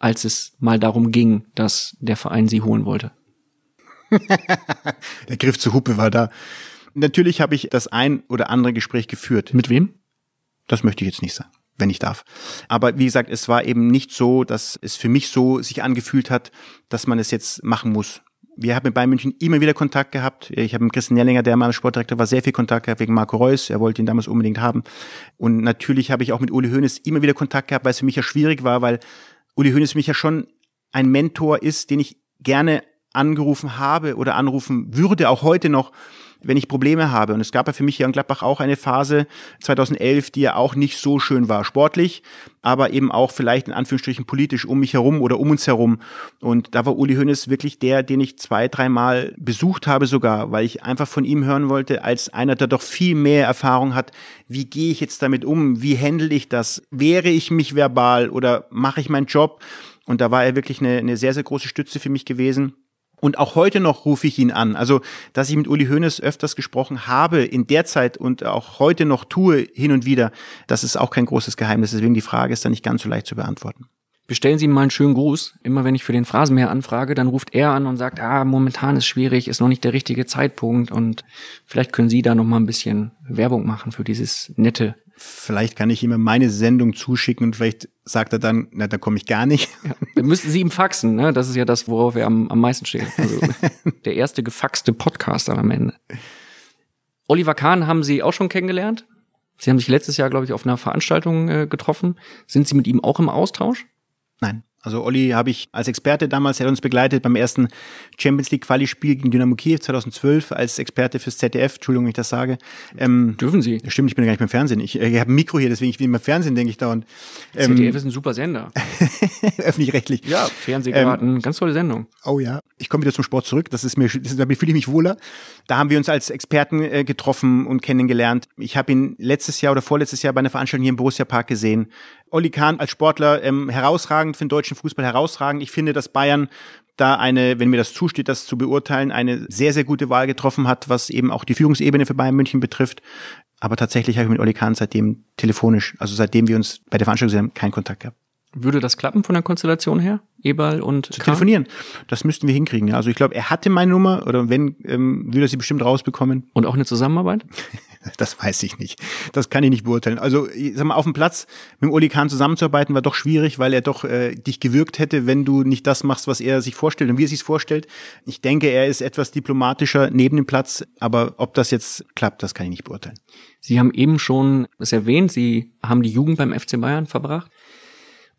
S1: Als es mal darum ging, dass der Verein Sie holen wollte? *laughs* Der Griff zur Hupe war da. Natürlich habe ich das ein oder andere Gespräch geführt. Mit wem? Das möchte ich jetzt nicht sagen, wenn ich darf. Aber wie gesagt, es war eben nicht so, dass es für mich so sich angefühlt hat, dass man es jetzt machen muss. Wir haben mit Bayern München immer wieder Kontakt gehabt. Ich habe mit Christian Jellinger, der mal Sportdirektor war, sehr viel Kontakt gehabt wegen Marco Reus. Er wollte ihn damals unbedingt haben. Und natürlich habe ich auch mit Uli Hoeneß immer wieder Kontakt gehabt, weil es für mich ja schwierig war, weil Uli Hoeneß für mich ja schon ein Mentor ist, den ich gerne angerufen habe oder anrufen würde, auch heute noch, wenn ich Probleme habe. Und es gab ja für mich hier in Gladbach auch eine Phase 2011, die ja auch nicht so schön war, sportlich, aber eben auch vielleicht in Anführungsstrichen politisch um mich herum oder um uns herum. Und da war Uli Hoeneß wirklich der, den ich zwei, dreimal besucht habe sogar, weil ich einfach von ihm hören wollte, als einer, der doch viel mehr Erfahrung hat, wie gehe ich jetzt damit um, wie handle ich das, wehre ich mich verbal oder mache ich meinen Job? Und da war er wirklich eine, eine sehr, sehr große Stütze für mich gewesen. Und auch heute noch rufe ich ihn an. Also, dass ich mit Uli Hoeneß öfters gesprochen habe, in der Zeit und auch heute noch tue, hin und wieder, das ist auch kein großes Geheimnis. Deswegen die Frage ist da nicht ganz so leicht zu beantworten. Bestellen Sie ihm mal einen schönen Gruß. Immer wenn ich für den Phrasenmäher
S2: anfrage, dann ruft er an und sagt, ah, momentan ist schwierig, ist noch nicht der richtige Zeitpunkt und vielleicht können Sie da noch mal ein bisschen Werbung machen für dieses nette Vielleicht kann ich ihm meine Sendung zuschicken und vielleicht sagt er dann, na, da komme ich gar nicht. Ja, dann müssten Sie ihm faxen, ne? Das ist ja das, worauf wir am, am meisten stehen. Also, *laughs* der erste gefaxte Podcast am Ende. Oliver Kahn haben Sie auch schon kennengelernt. Sie haben sich letztes Jahr, glaube ich, auf einer Veranstaltung äh, getroffen. Sind Sie mit ihm auch im Austausch? Nein.
S1: Also Olli habe ich als Experte damals, er hat uns begleitet beim ersten Champions League Quali-Spiel gegen Dynamo Kiew 2012 als Experte fürs ZDF. Entschuldigung, wenn ich das sage. Ähm, Dürfen Sie? Stimmt, ich bin ja gar nicht beim Fernsehen. Ich, äh, ich habe ein Mikro hier, deswegen ich bin immer Fernsehen, denke ich da. Und, Ähm, ZDF ist
S2: ein super Sender. *laughs*
S1: Öffentlich-rechtlich.
S2: Ja, Fernsehgarten,
S1: ähm, ganz tolle Sendung. Oh ja. Ich komme wieder zum Sport zurück, das ist mir, das, ist, damit fühle ich mich wohler. Da haben wir uns als Experten äh, getroffen und kennengelernt. Ich habe ihn letztes Jahr oder vorletztes Jahr bei einer Veranstaltung hier im Borussia Park gesehen Olli Kahn als Sportler ähm, herausragend, für den deutschen Fußball herausragend. Ich finde, dass Bayern da eine, wenn mir das zusteht, das zu beurteilen, eine sehr, sehr gute Wahl getroffen hat, was eben auch die Führungsebene für Bayern München betrifft. Aber tatsächlich habe ich mit Olli Kahn seitdem telefonisch, also seitdem wir uns bei der Veranstaltung gesehen keinen Kontakt gehabt. Würde das klappen von der Konstellation her? Eberl und Zu Kahn? telefonieren. Das müssten wir hinkriegen. Ja. Also ich glaube, er hatte meine Nummer oder wenn, ähm, würde er sie bestimmt rausbekommen. Und auch eine Zusammenarbeit? *laughs* *laughs* das weiß ich nicht. Das kann ich nicht beurteilen. Also, ich sag mal, auf dem Platz mit dem Uli Kahn zusammenzuarbeiten war doch schwierig, weil er doch äh, dich gewirkt hätte, wenn du nicht das machst, was er sich vorstellt und wie er sich vorstellt. Ich denke, er ist etwas diplomatischer neben dem Platz, aber ob das jetzt klappt, das kann ich nicht beurteilen. Sie haben eben schon es erwähnt, Sie haben die Jugend beim
S2: FC Bayern verbracht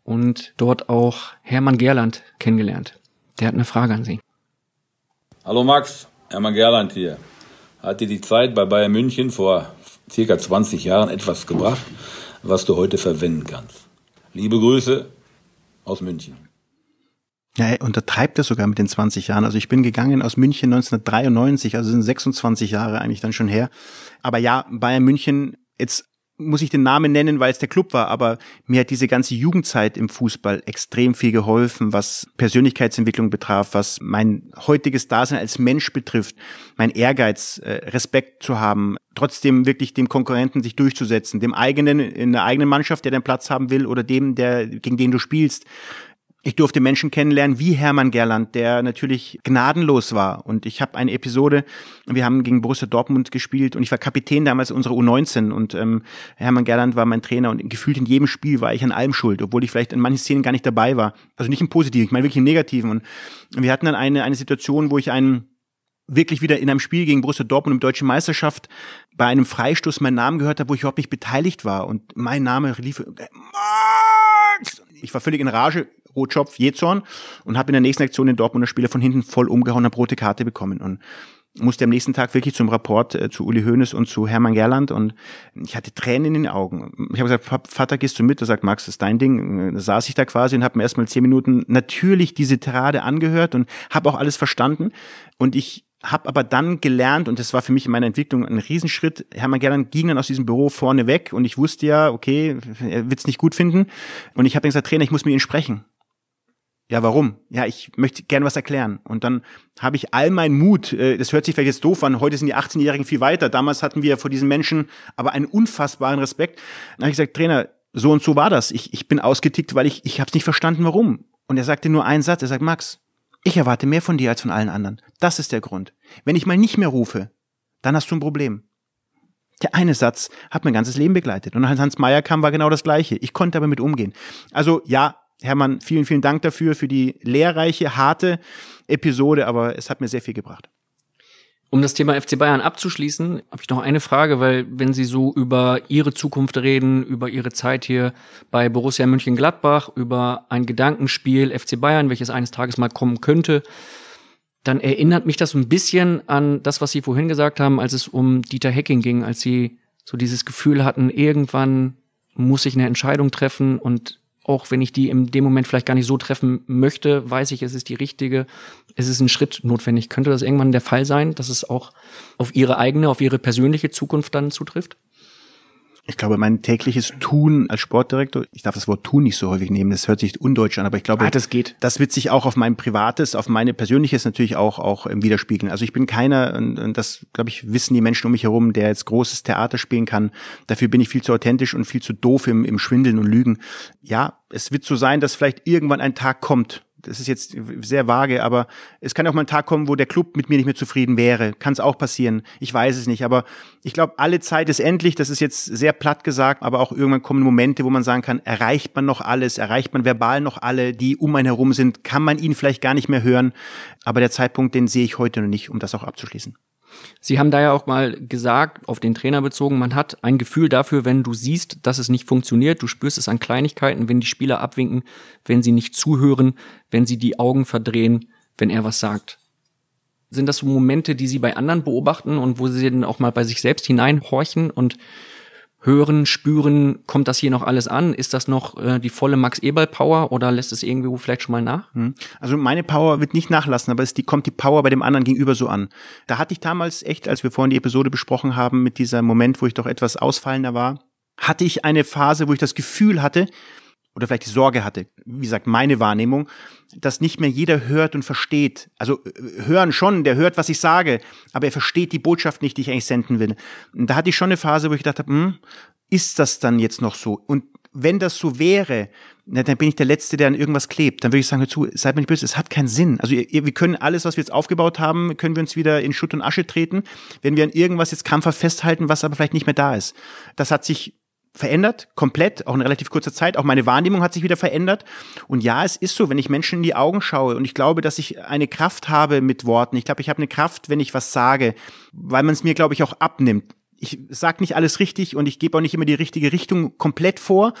S2: und dort auch Hermann Gerland kennengelernt. Der hat eine Frage an Sie.
S1: Hallo Max, Hermann Gerland hier hatte die Zeit bei Bayern München vor circa 20 Jahren etwas gebracht, was du heute verwenden kannst. Liebe Grüße aus München. Ja, er untertreibt das sogar mit den 20 Jahren. Also ich bin gegangen aus München 1993, also sind 26 Jahre eigentlich dann schon her. Aber ja, Bayern München jetzt muss ich den Namen nennen, weil es der Club war, aber mir hat diese ganze Jugendzeit im Fußball extrem viel geholfen, was Persönlichkeitsentwicklung betraf, was mein heutiges Dasein als Mensch betrifft, mein Ehrgeiz, äh, Respekt zu haben, trotzdem wirklich dem Konkurrenten sich durchzusetzen, dem eigenen in der eigenen Mannschaft, der den Platz haben will oder dem, der gegen den du spielst, ich durfte Menschen kennenlernen wie Hermann Gerland, der natürlich gnadenlos war. Und ich habe eine Episode, wir haben gegen Borussia Dortmund gespielt und ich war Kapitän damals unserer U19 und ähm, Hermann Gerland war mein Trainer und gefühlt in jedem Spiel war ich an allem schuld, obwohl ich vielleicht in manchen Szenen gar nicht dabei war. Also nicht im Positiven, ich meine wirklich im Negativen. Und wir hatten dann eine, eine Situation, wo ich einen wirklich wieder in einem Spiel gegen Borussia Dortmund im Deutschen Meisterschaft bei einem Freistoß meinen Namen gehört habe, wo ich überhaupt nicht beteiligt war. Und mein Name lief, äh, Max! Ich war völlig in Rage, Rotschopf, Jezorn und habe in der nächsten Aktion den Dortmunder Spieler von hinten voll umgehauen, eine rote Karte bekommen und musste am nächsten Tag wirklich zum Rapport äh, zu Uli Hoeneß und zu Hermann Gerland und ich hatte Tränen in den Augen. Ich habe gesagt, Vater, gehst du mit? Er sagt Max, das ist dein Ding. Da saß ich da quasi und habe mir erstmal zehn Minuten natürlich diese Tirade angehört und habe auch alles verstanden und ich habe aber dann gelernt, und das war für mich in meiner Entwicklung ein Riesenschritt, Hermann Gerland ging dann aus diesem Büro vorne weg und ich wusste ja, okay, er wird's nicht gut finden. Und ich habe dann gesagt, Trainer, ich muss mit ihm sprechen. Ja, warum? Ja, ich möchte gerne was erklären. Und dann habe ich all meinen Mut, äh, das hört sich vielleicht jetzt doof an, heute sind die 18-Jährigen viel weiter. Damals hatten wir vor diesen Menschen aber einen unfassbaren Respekt. Dann habe ich gesagt, Trainer, so und so war das. Ich, ich bin ausgetickt, weil ich, ich habe es nicht verstanden, warum. Und er sagte nur einen Satz, er sagt, Max, ich erwarte mehr von dir als von allen anderen. Das ist der Grund. Wenn ich mal nicht mehr rufe, dann hast du ein Problem. Der eine Satz hat mein ganzes Leben begleitet. Und als Hans Meyer kam, war genau das Gleiche. Ich konnte aber mit umgehen. Also ja, Hermann, vielen, vielen Dank dafür, für die lehrreiche, harte Episode, aber es hat mir sehr viel gebracht.
S2: Um das Thema FC Bayern abzuschließen, habe ich noch eine Frage, weil wenn Sie so über Ihre Zukunft reden, über Ihre Zeit hier bei Borussia München-Gladbach, über ein Gedankenspiel FC Bayern, welches eines Tages mal kommen könnte, dann erinnert mich das ein bisschen an das, was Sie vorhin gesagt haben, als es um Dieter Hecking ging, als Sie so dieses Gefühl hatten, irgendwann muss ich eine Entscheidung treffen und auch wenn ich die in dem Moment vielleicht gar nicht so treffen möchte, weiß ich, es ist die richtige, es ist ein Schritt notwendig. Könnte das irgendwann der Fall sein, dass es auch auf ihre eigene, auf ihre persönliche Zukunft dann zutrifft?
S1: Ich glaube, mein tägliches Tun als Sportdirektor, ich darf das Wort Tun nicht so häufig nehmen, das hört sich undeutsch an, aber ich glaube, ah, das geht. Das wird sich auch auf mein privates, auf meine persönliches natürlich auch, auch ähm, widerspiegeln. Also ich bin keiner, und das, glaube ich, wissen die Menschen um mich herum, der jetzt großes Theater spielen kann. Dafür bin ich viel zu authentisch und viel zu doof im, im Schwindeln und Lügen. Ja, es wird so sein, dass vielleicht irgendwann ein Tag kommt, das ist jetzt sehr vage, aber es kann auch mal ein Tag kommen, wo der Club mit mir nicht mehr zufrieden wäre. Kann es auch passieren. Ich weiß es nicht, aber ich glaube, alle Zeit ist endlich. Das ist jetzt sehr platt gesagt, aber auch irgendwann kommen Momente, wo man sagen kann, erreicht man noch alles? Erreicht man verbal noch alle, die um einen herum sind? Kann man ihn vielleicht gar nicht mehr hören? Aber der Zeitpunkt, den sehe ich heute noch nicht, um das auch abzuschließen. Sie haben da ja auch mal
S2: gesagt, auf den Trainer bezogen, man hat ein Gefühl dafür, wenn du siehst, dass es nicht funktioniert, du spürst es an Kleinigkeiten, wenn die Spieler abwinken, wenn sie nicht zuhören, wenn sie die Augen verdrehen, wenn er was sagt. Sind das so Momente, die Sie bei anderen beobachten und wo Sie dann auch mal bei sich selbst hineinhorchen und hören, spüren, kommt das hier noch alles an? Ist
S1: das noch äh, die volle Max-Eberl-Power oder lässt es irgendwie vielleicht schon mal nach? Hm. Also meine Power wird nicht nachlassen, aber es die, kommt die Power bei dem anderen gegenüber so an. Da hatte ich damals echt, als wir vorhin die Episode besprochen haben, mit dieser Moment, wo ich doch etwas ausfallender war, hatte ich eine Phase, wo ich das Gefühl hatte, oder vielleicht die Sorge hatte, wie gesagt, meine Wahrnehmung, dass nicht mehr jeder hört und versteht. Also äh, hören schon, der hört, was ich sage, aber er versteht die Botschaft nicht, die ich eigentlich senden will. Und da hatte ich schon eine Phase, wo ich gedacht habe, hm, ist das dann jetzt noch so? Und wenn das so wäre, na, dann bin ich der Letzte, der an irgendwas klebt. Dann würde ich sagen, hör zu, seid mir nicht böse, es hat keinen Sinn. Also ihr, wir können alles, was wir jetzt aufgebaut haben, können wir uns wieder in Schutt und Asche treten, wenn wir an irgendwas jetzt krampfhaft festhalten, was aber vielleicht nicht mehr da ist. Das hat sich verändert, komplett, auch in relativ kurzer Zeit. Auch meine Wahrnehmung hat sich wieder verändert. Und ja, es ist so, wenn ich Menschen in die Augen schaue und ich glaube, dass ich eine Kraft habe mit Worten. Ich glaube, ich habe eine Kraft, wenn ich was sage, weil man es mir, glaube ich, auch abnimmt. Ich sage nicht alles richtig und ich gebe auch nicht immer die richtige Richtung komplett vor.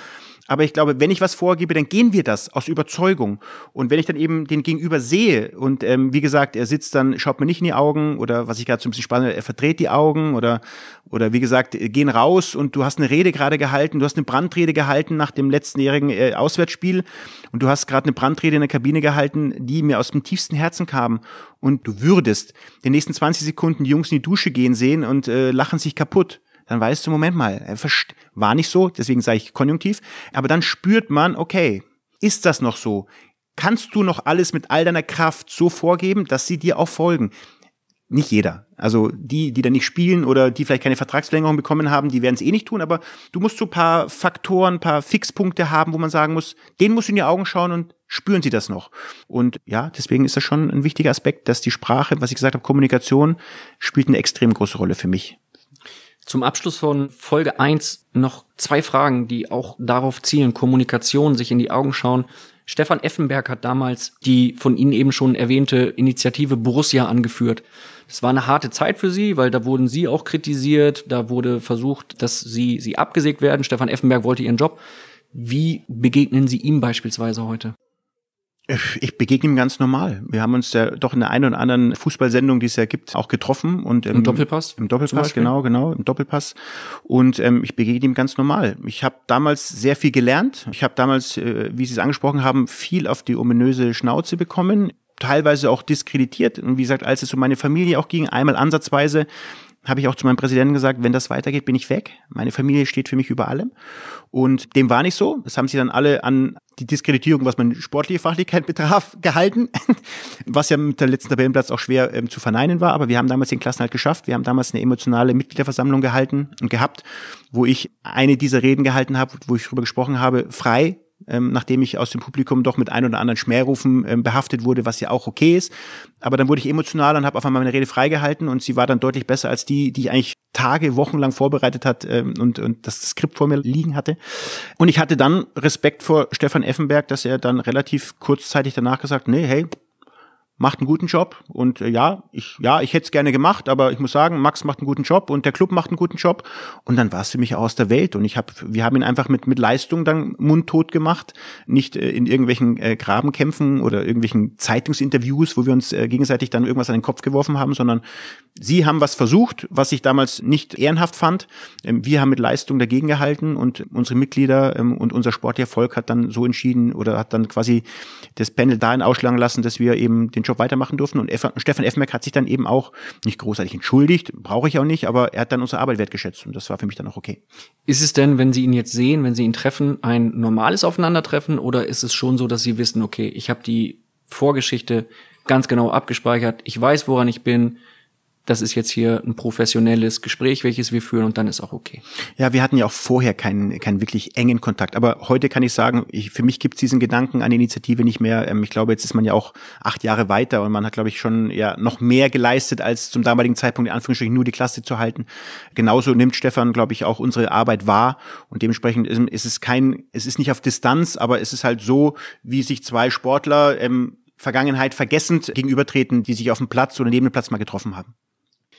S1: Aber ich glaube, wenn ich was vorgebe, dann gehen wir das aus Überzeugung. Und wenn ich dann eben den Gegenüber sehe und ähm, wie gesagt, er sitzt dann, schaut mir nicht in die Augen oder was ich gerade so ein bisschen spannend, er verdreht die Augen oder oder wie gesagt, gehen raus und du hast eine Rede gerade gehalten, du hast eine Brandrede gehalten nach dem letztenjährigen äh, Auswärtsspiel und du hast gerade eine Brandrede in der Kabine gehalten, die mir aus dem tiefsten Herzen kam und du würdest den nächsten 20 Sekunden die Jungs in die Dusche gehen sehen und äh, lachen sich kaputt dann weißt du, Moment mal, war nicht so, deswegen sage ich konjunktiv, aber dann spürt man, okay, ist das noch so? Kannst du noch alles mit all deiner Kraft so vorgeben, dass sie dir auch folgen? Nicht jeder. Also die, die da nicht spielen oder die vielleicht keine Vertragsverlängerung bekommen haben, die werden es eh nicht tun, aber du musst so paar Faktoren, paar Fixpunkte haben, wo man sagen muss, den musst du in die Augen schauen und spüren sie das noch. Und ja, deswegen ist das schon ein wichtiger Aspekt, dass die Sprache, was ich gesagt habe, Kommunikation, spielt eine extrem große Rolle für mich.
S2: Zum Abschluss von Folge eins noch zwei Fragen, die auch darauf zielen, Kommunikation, sich in die Augen schauen. Stefan Effenberg hat damals die von Ihnen eben schon erwähnte Initiative Borussia angeführt. Das war eine harte Zeit für Sie, weil da wurden Sie auch kritisiert, da wurde versucht, dass Sie, Sie abgesägt werden. Stefan Effenberg wollte Ihren Job. Wie begegnen Sie ihm beispielsweise heute?
S1: Ich begegne ihm ganz normal. Wir haben uns ja doch in der einen oder anderen Fußballsendung, die es ja gibt, auch getroffen und im, ähm, Im Doppelpass. Im Doppelpass, genau, genau, im Doppelpass. Und ähm, ich begegne ihm ganz normal. Ich habe damals sehr viel gelernt. Ich habe damals, äh, wie Sie es angesprochen haben, viel auf die ominöse Schnauze bekommen teilweise auch diskreditiert. Und wie gesagt, als es um meine Familie auch ging, einmal ansatzweise, habe ich auch zu meinem Präsidenten gesagt, wenn das weitergeht, bin ich weg. Meine Familie steht für mich über allem. Und dem war nicht so. Das haben sie dann alle an die Diskreditierung, was meine sportliche Fachlichkeit *laughs* betraf, gehalten, *laughs* was ja mit dem letzten Tabellenplatz auch schwer ähm, zu verneinen war. Aber wir haben damals den Klassenhalt geschafft. Wir haben damals eine emotionale Mitgliederversammlung gehalten und gehabt, wo ich eine dieser Reden gehalten habe, wo ich darüber gesprochen habe, frei ähm, nachdem ich aus dem Publikum doch mit ein oder anderen Schmährufen ähm, behaftet wurde, was ja auch okay ist. Aber dann wurde ich emotional und habe auf einmal meine Rede freigehalten und sie war dann deutlich besser als die, die ich eigentlich Tage, Wochen lang vorbereitet hat ähm, und, und das Skript vor mir liegen hatte. Und ich hatte dann Respekt vor Stefan Effenberg, dass er dann relativ kurzzeitig danach gesagt, nee, hey, macht einen guten Job und äh, ja, ich ja, ich hätte es gerne gemacht, aber ich muss sagen, Max macht einen guten Job und der Club macht einen guten Job und dann war es für mich auch aus der Welt und ich habe wir haben ihn einfach mit mit Leistung dann mundtot gemacht, nicht äh, in irgendwelchen äh, Grabenkämpfen oder irgendwelchen Zeitungsinterviews, wo wir uns äh, gegenseitig dann irgendwas an den Kopf geworfen haben, sondern sie haben was versucht, was ich damals nicht ehrenhaft fand. Ähm, wir haben mit Leistung dagegen gehalten und unsere Mitglieder ähm, und unser Sporterfolg hat dann so entschieden oder hat dann quasi das Panel dahin ausschlagen lassen, dass wir eben den Job weitermachen durften. Und Eff Stefan Effenberg hat sich dann eben auch nicht großartig entschuldigt, brauche ich auch nicht, aber er hat dann unsere Arbeit wertgeschätzt und das war für mich dann auch okay. Ist es denn, wenn Sie ihn jetzt sehen, wenn Sie ihn treffen, ein
S2: normales Aufeinandertreffen oder ist es schon so, dass Sie wissen, okay, ich habe die Vorgeschichte ganz genau abgespeichert, ich weiß, woran ich bin, das ist jetzt hier ein professionelles Gespräch,
S1: welches wir führen und dann ist auch okay. Ja, wir hatten ja auch vorher keinen, keinen wirklich engen Kontakt. Aber heute kann ich sagen, ich, für mich gibt es diesen Gedanken an Initiative nicht mehr. Ähm, ich glaube, jetzt ist man ja auch acht Jahre weiter und man hat, glaube ich, schon ja noch mehr geleistet, als zum damaligen Zeitpunkt in Anführungsstrichen nur die Klasse zu halten. Genauso nimmt Stefan, glaube ich, auch unsere Arbeit wahr und dementsprechend ist, ist es kein, es ist nicht auf Distanz, aber es ist halt so, wie sich zwei Sportler ähm, Vergangenheit vergessend gegenübertreten, die sich auf dem Platz oder neben dem Platz mal getroffen haben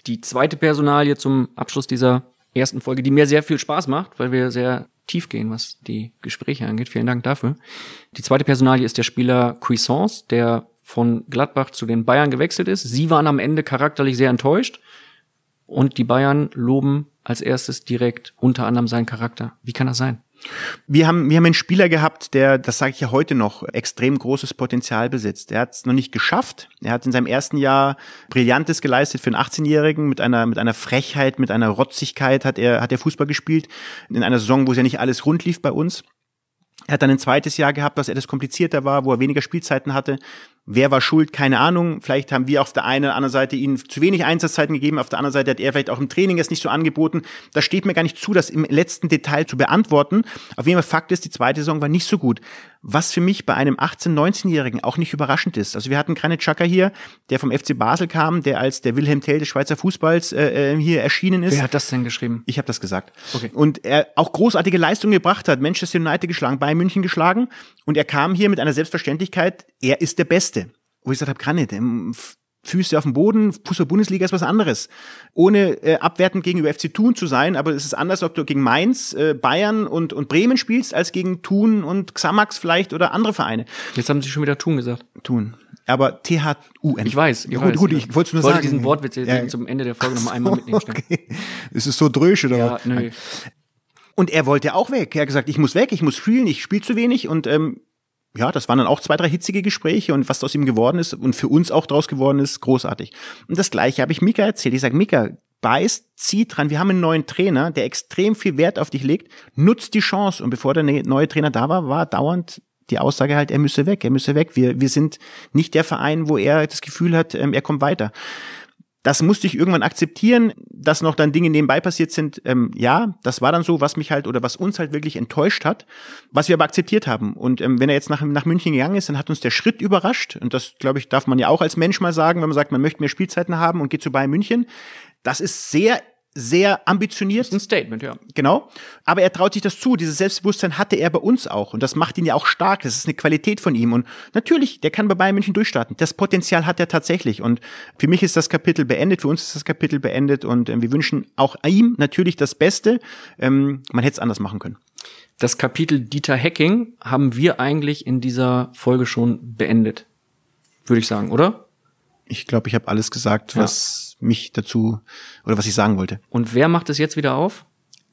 S1: die zweite Personalie zum
S2: Abschluss dieser ersten Folge, die mir sehr viel Spaß macht, weil wir sehr tief gehen, was die Gespräche angeht. Vielen Dank dafür. Die zweite Personalie ist der Spieler Cuisance, der von Gladbach zu den Bayern gewechselt ist. Sie waren am Ende charakterlich sehr enttäuscht und die Bayern
S1: loben als erstes direkt unter anderem seinen Charakter. Wie kann das sein? Wir haben, wir haben einen Spieler gehabt, der, das sage ich ja heute noch, extrem großes Potenzial besitzt. Er hat es noch nicht geschafft. Er hat in seinem ersten Jahr Brillantes geleistet für einen 18-Jährigen. Mit einer, mit einer Frechheit, mit einer Rotzigkeit hat er, hat er Fußball gespielt. In einer Saison, wo es ja nicht alles rund lief bei uns. Er hat dann ein zweites Jahr gehabt, dass er das komplizierter war, wo er weniger Spielzeiten hatte. Wer war schuld? Keine Ahnung. Vielleicht haben wir auf der einen oder anderen Seite ihnen zu wenig Einsatzzeiten gegeben. Auf der anderen Seite hat er vielleicht auch im Training es nicht so angeboten. Das steht mir gar nicht zu, das im letzten Detail zu beantworten. Auf jeden Fall Fakt ist, die zweite Saison war nicht so gut. Was für mich bei einem 18-, 19-Jährigen auch nicht überraschend ist. Also wir hatten Granit Chaka hier, der vom FC Basel kam, der als der Wilhelm Tell des Schweizer Fußballs äh, äh hier erschienen ist. Wer hat das denn geschrieben? Ich habe das gesagt. Okay. Und er auch großartige Leistungen gebracht hat. Manchester United geschlagen, Bayern München geschlagen. Und er kam hier mit einer Selbstverständlichkeit, er ist der Beste wo ich gesagt habe, kann nicht. Ähm, Füße auf dem Boden, Fußball Bundesliga ist was anderes. Ohne äh, abwertend gegenüber FC Thun zu sein, aber es ist anders, ob du gegen Mainz, äh, Bayern und, und Bremen spielst, als gegen Thun und Xamax vielleicht oder andere Vereine. Jetzt haben sie schon wieder Thun gesagt. Thun. Aber T-H-U-N. Ich weiß. Ich ja, gut, weiß, gut, ja. ich wollte nur ich wollte sagen. diesen Wortwitz jetzt ja. zum Ende der Folge nochmal einmal mitnehmen. Okay. Es ist so drösch, oder ja, Nö. Und er wollte auch weg. Er hat gesagt, ich muss weg, ich muss spielen, ich spiele zu wenig und ähm, ja, das waren dann auch zwei, drei hitzige Gespräche und was aus ihm geworden ist und für uns auch draus geworden ist, großartig. Und das gleiche habe ich Mika erzählt. Ich sage, Mika, beiß, zieh dran, wir haben einen neuen Trainer, der extrem viel Wert auf dich legt, nutzt die Chance. Und bevor der ne-, neue Trainer da war, war dauernd die Aussage halt, er müsse weg, er müsse weg. Wir, wir sind nicht der Verein, wo er das Gefühl hat, ähm, er kommt weiter das musste ich irgendwann akzeptieren, dass noch dann Dinge nebenbei passiert sind. Ähm, ja, das war dann so, was mich halt oder was uns halt wirklich enttäuscht hat, was wir aber akzeptiert haben. Und ähm, wenn er jetzt nach, nach München gegangen ist, dann hat uns der Schritt überrascht. Und das, glaube ich, darf man ja auch als Mensch mal sagen, wenn man sagt, man möchte mehr Spielzeiten haben und geht zu Bayern München. Das ist sehr sehr ambitioniert. ein Statement, ja. Genau. Aber er traut sich das zu. Dieses Selbstbewusstsein hatte er bei uns auch. Und das macht ihn ja auch stark. Das ist eine Qualität von ihm. Und natürlich, der kann bei Bayern München durchstarten. Das Potenzial hat er tatsächlich. Und für mich ist das Kapitel beendet. Für uns ist das Kapitel beendet. Und ähm, wir wünschen auch ihm natürlich das Beste. Ähm, man hätte es anders machen können. Das Kapitel Dieter
S2: Hacking haben wir eigentlich in dieser Folge schon beendet. Würde ich sagen, oder?
S1: Ich glaube, ich habe alles gesagt, was ja mich dazu oder was ich sagen wollte.
S2: Und wer macht es jetzt wieder auf?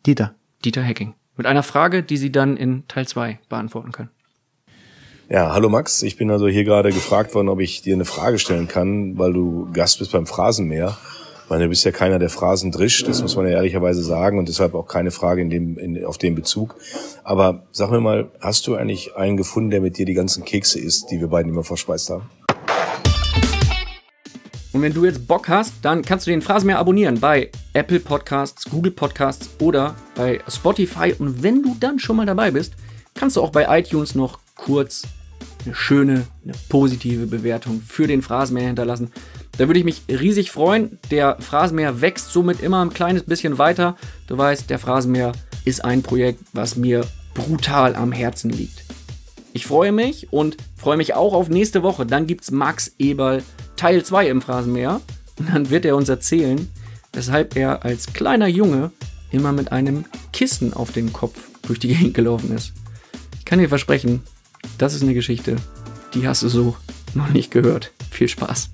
S1: Dieter. Dieter Hacking.
S2: Mit einer Frage, die Sie dann in Teil 2 beantworten können.
S1: Ja, hallo Max. Ich bin also hier gerade gefragt worden, ob ich dir eine Frage stellen kann, weil du Gast bist beim Phrasenmeer. Weil du bist ja keiner, der Phrasen drischt, das muss man ja ehrlicherweise sagen und deshalb auch keine Frage in dem, in, auf den Bezug. Aber sag mir mal, hast du eigentlich einen gefunden, der mit dir die ganzen Kekse isst, die wir beiden immer verspeist haben?
S2: Und wenn du jetzt Bock hast, dann kannst du den Phrasenmäher abonnieren bei Apple Podcasts, Google Podcasts oder bei Spotify. Und wenn du dann schon mal dabei bist, kannst du auch bei iTunes noch kurz eine schöne, eine positive Bewertung für den Phrasenmäher hinterlassen. Da würde ich mich riesig freuen. Der Phrasenmäher wächst somit immer ein kleines bisschen weiter. Du weißt, der Phrasenmäher ist ein Projekt, was mir brutal am Herzen liegt. Ich freue mich und freue mich auch auf nächste Woche. Dann gibt es Max Eberl Teil 2 im Phrasenmäher. Und dann wird er uns erzählen, weshalb er als kleiner Junge immer mit einem Kissen auf dem Kopf durch die Gegend gelaufen ist. Ich kann dir versprechen, das ist eine Geschichte, die hast du so noch nicht gehört. Viel Spaß.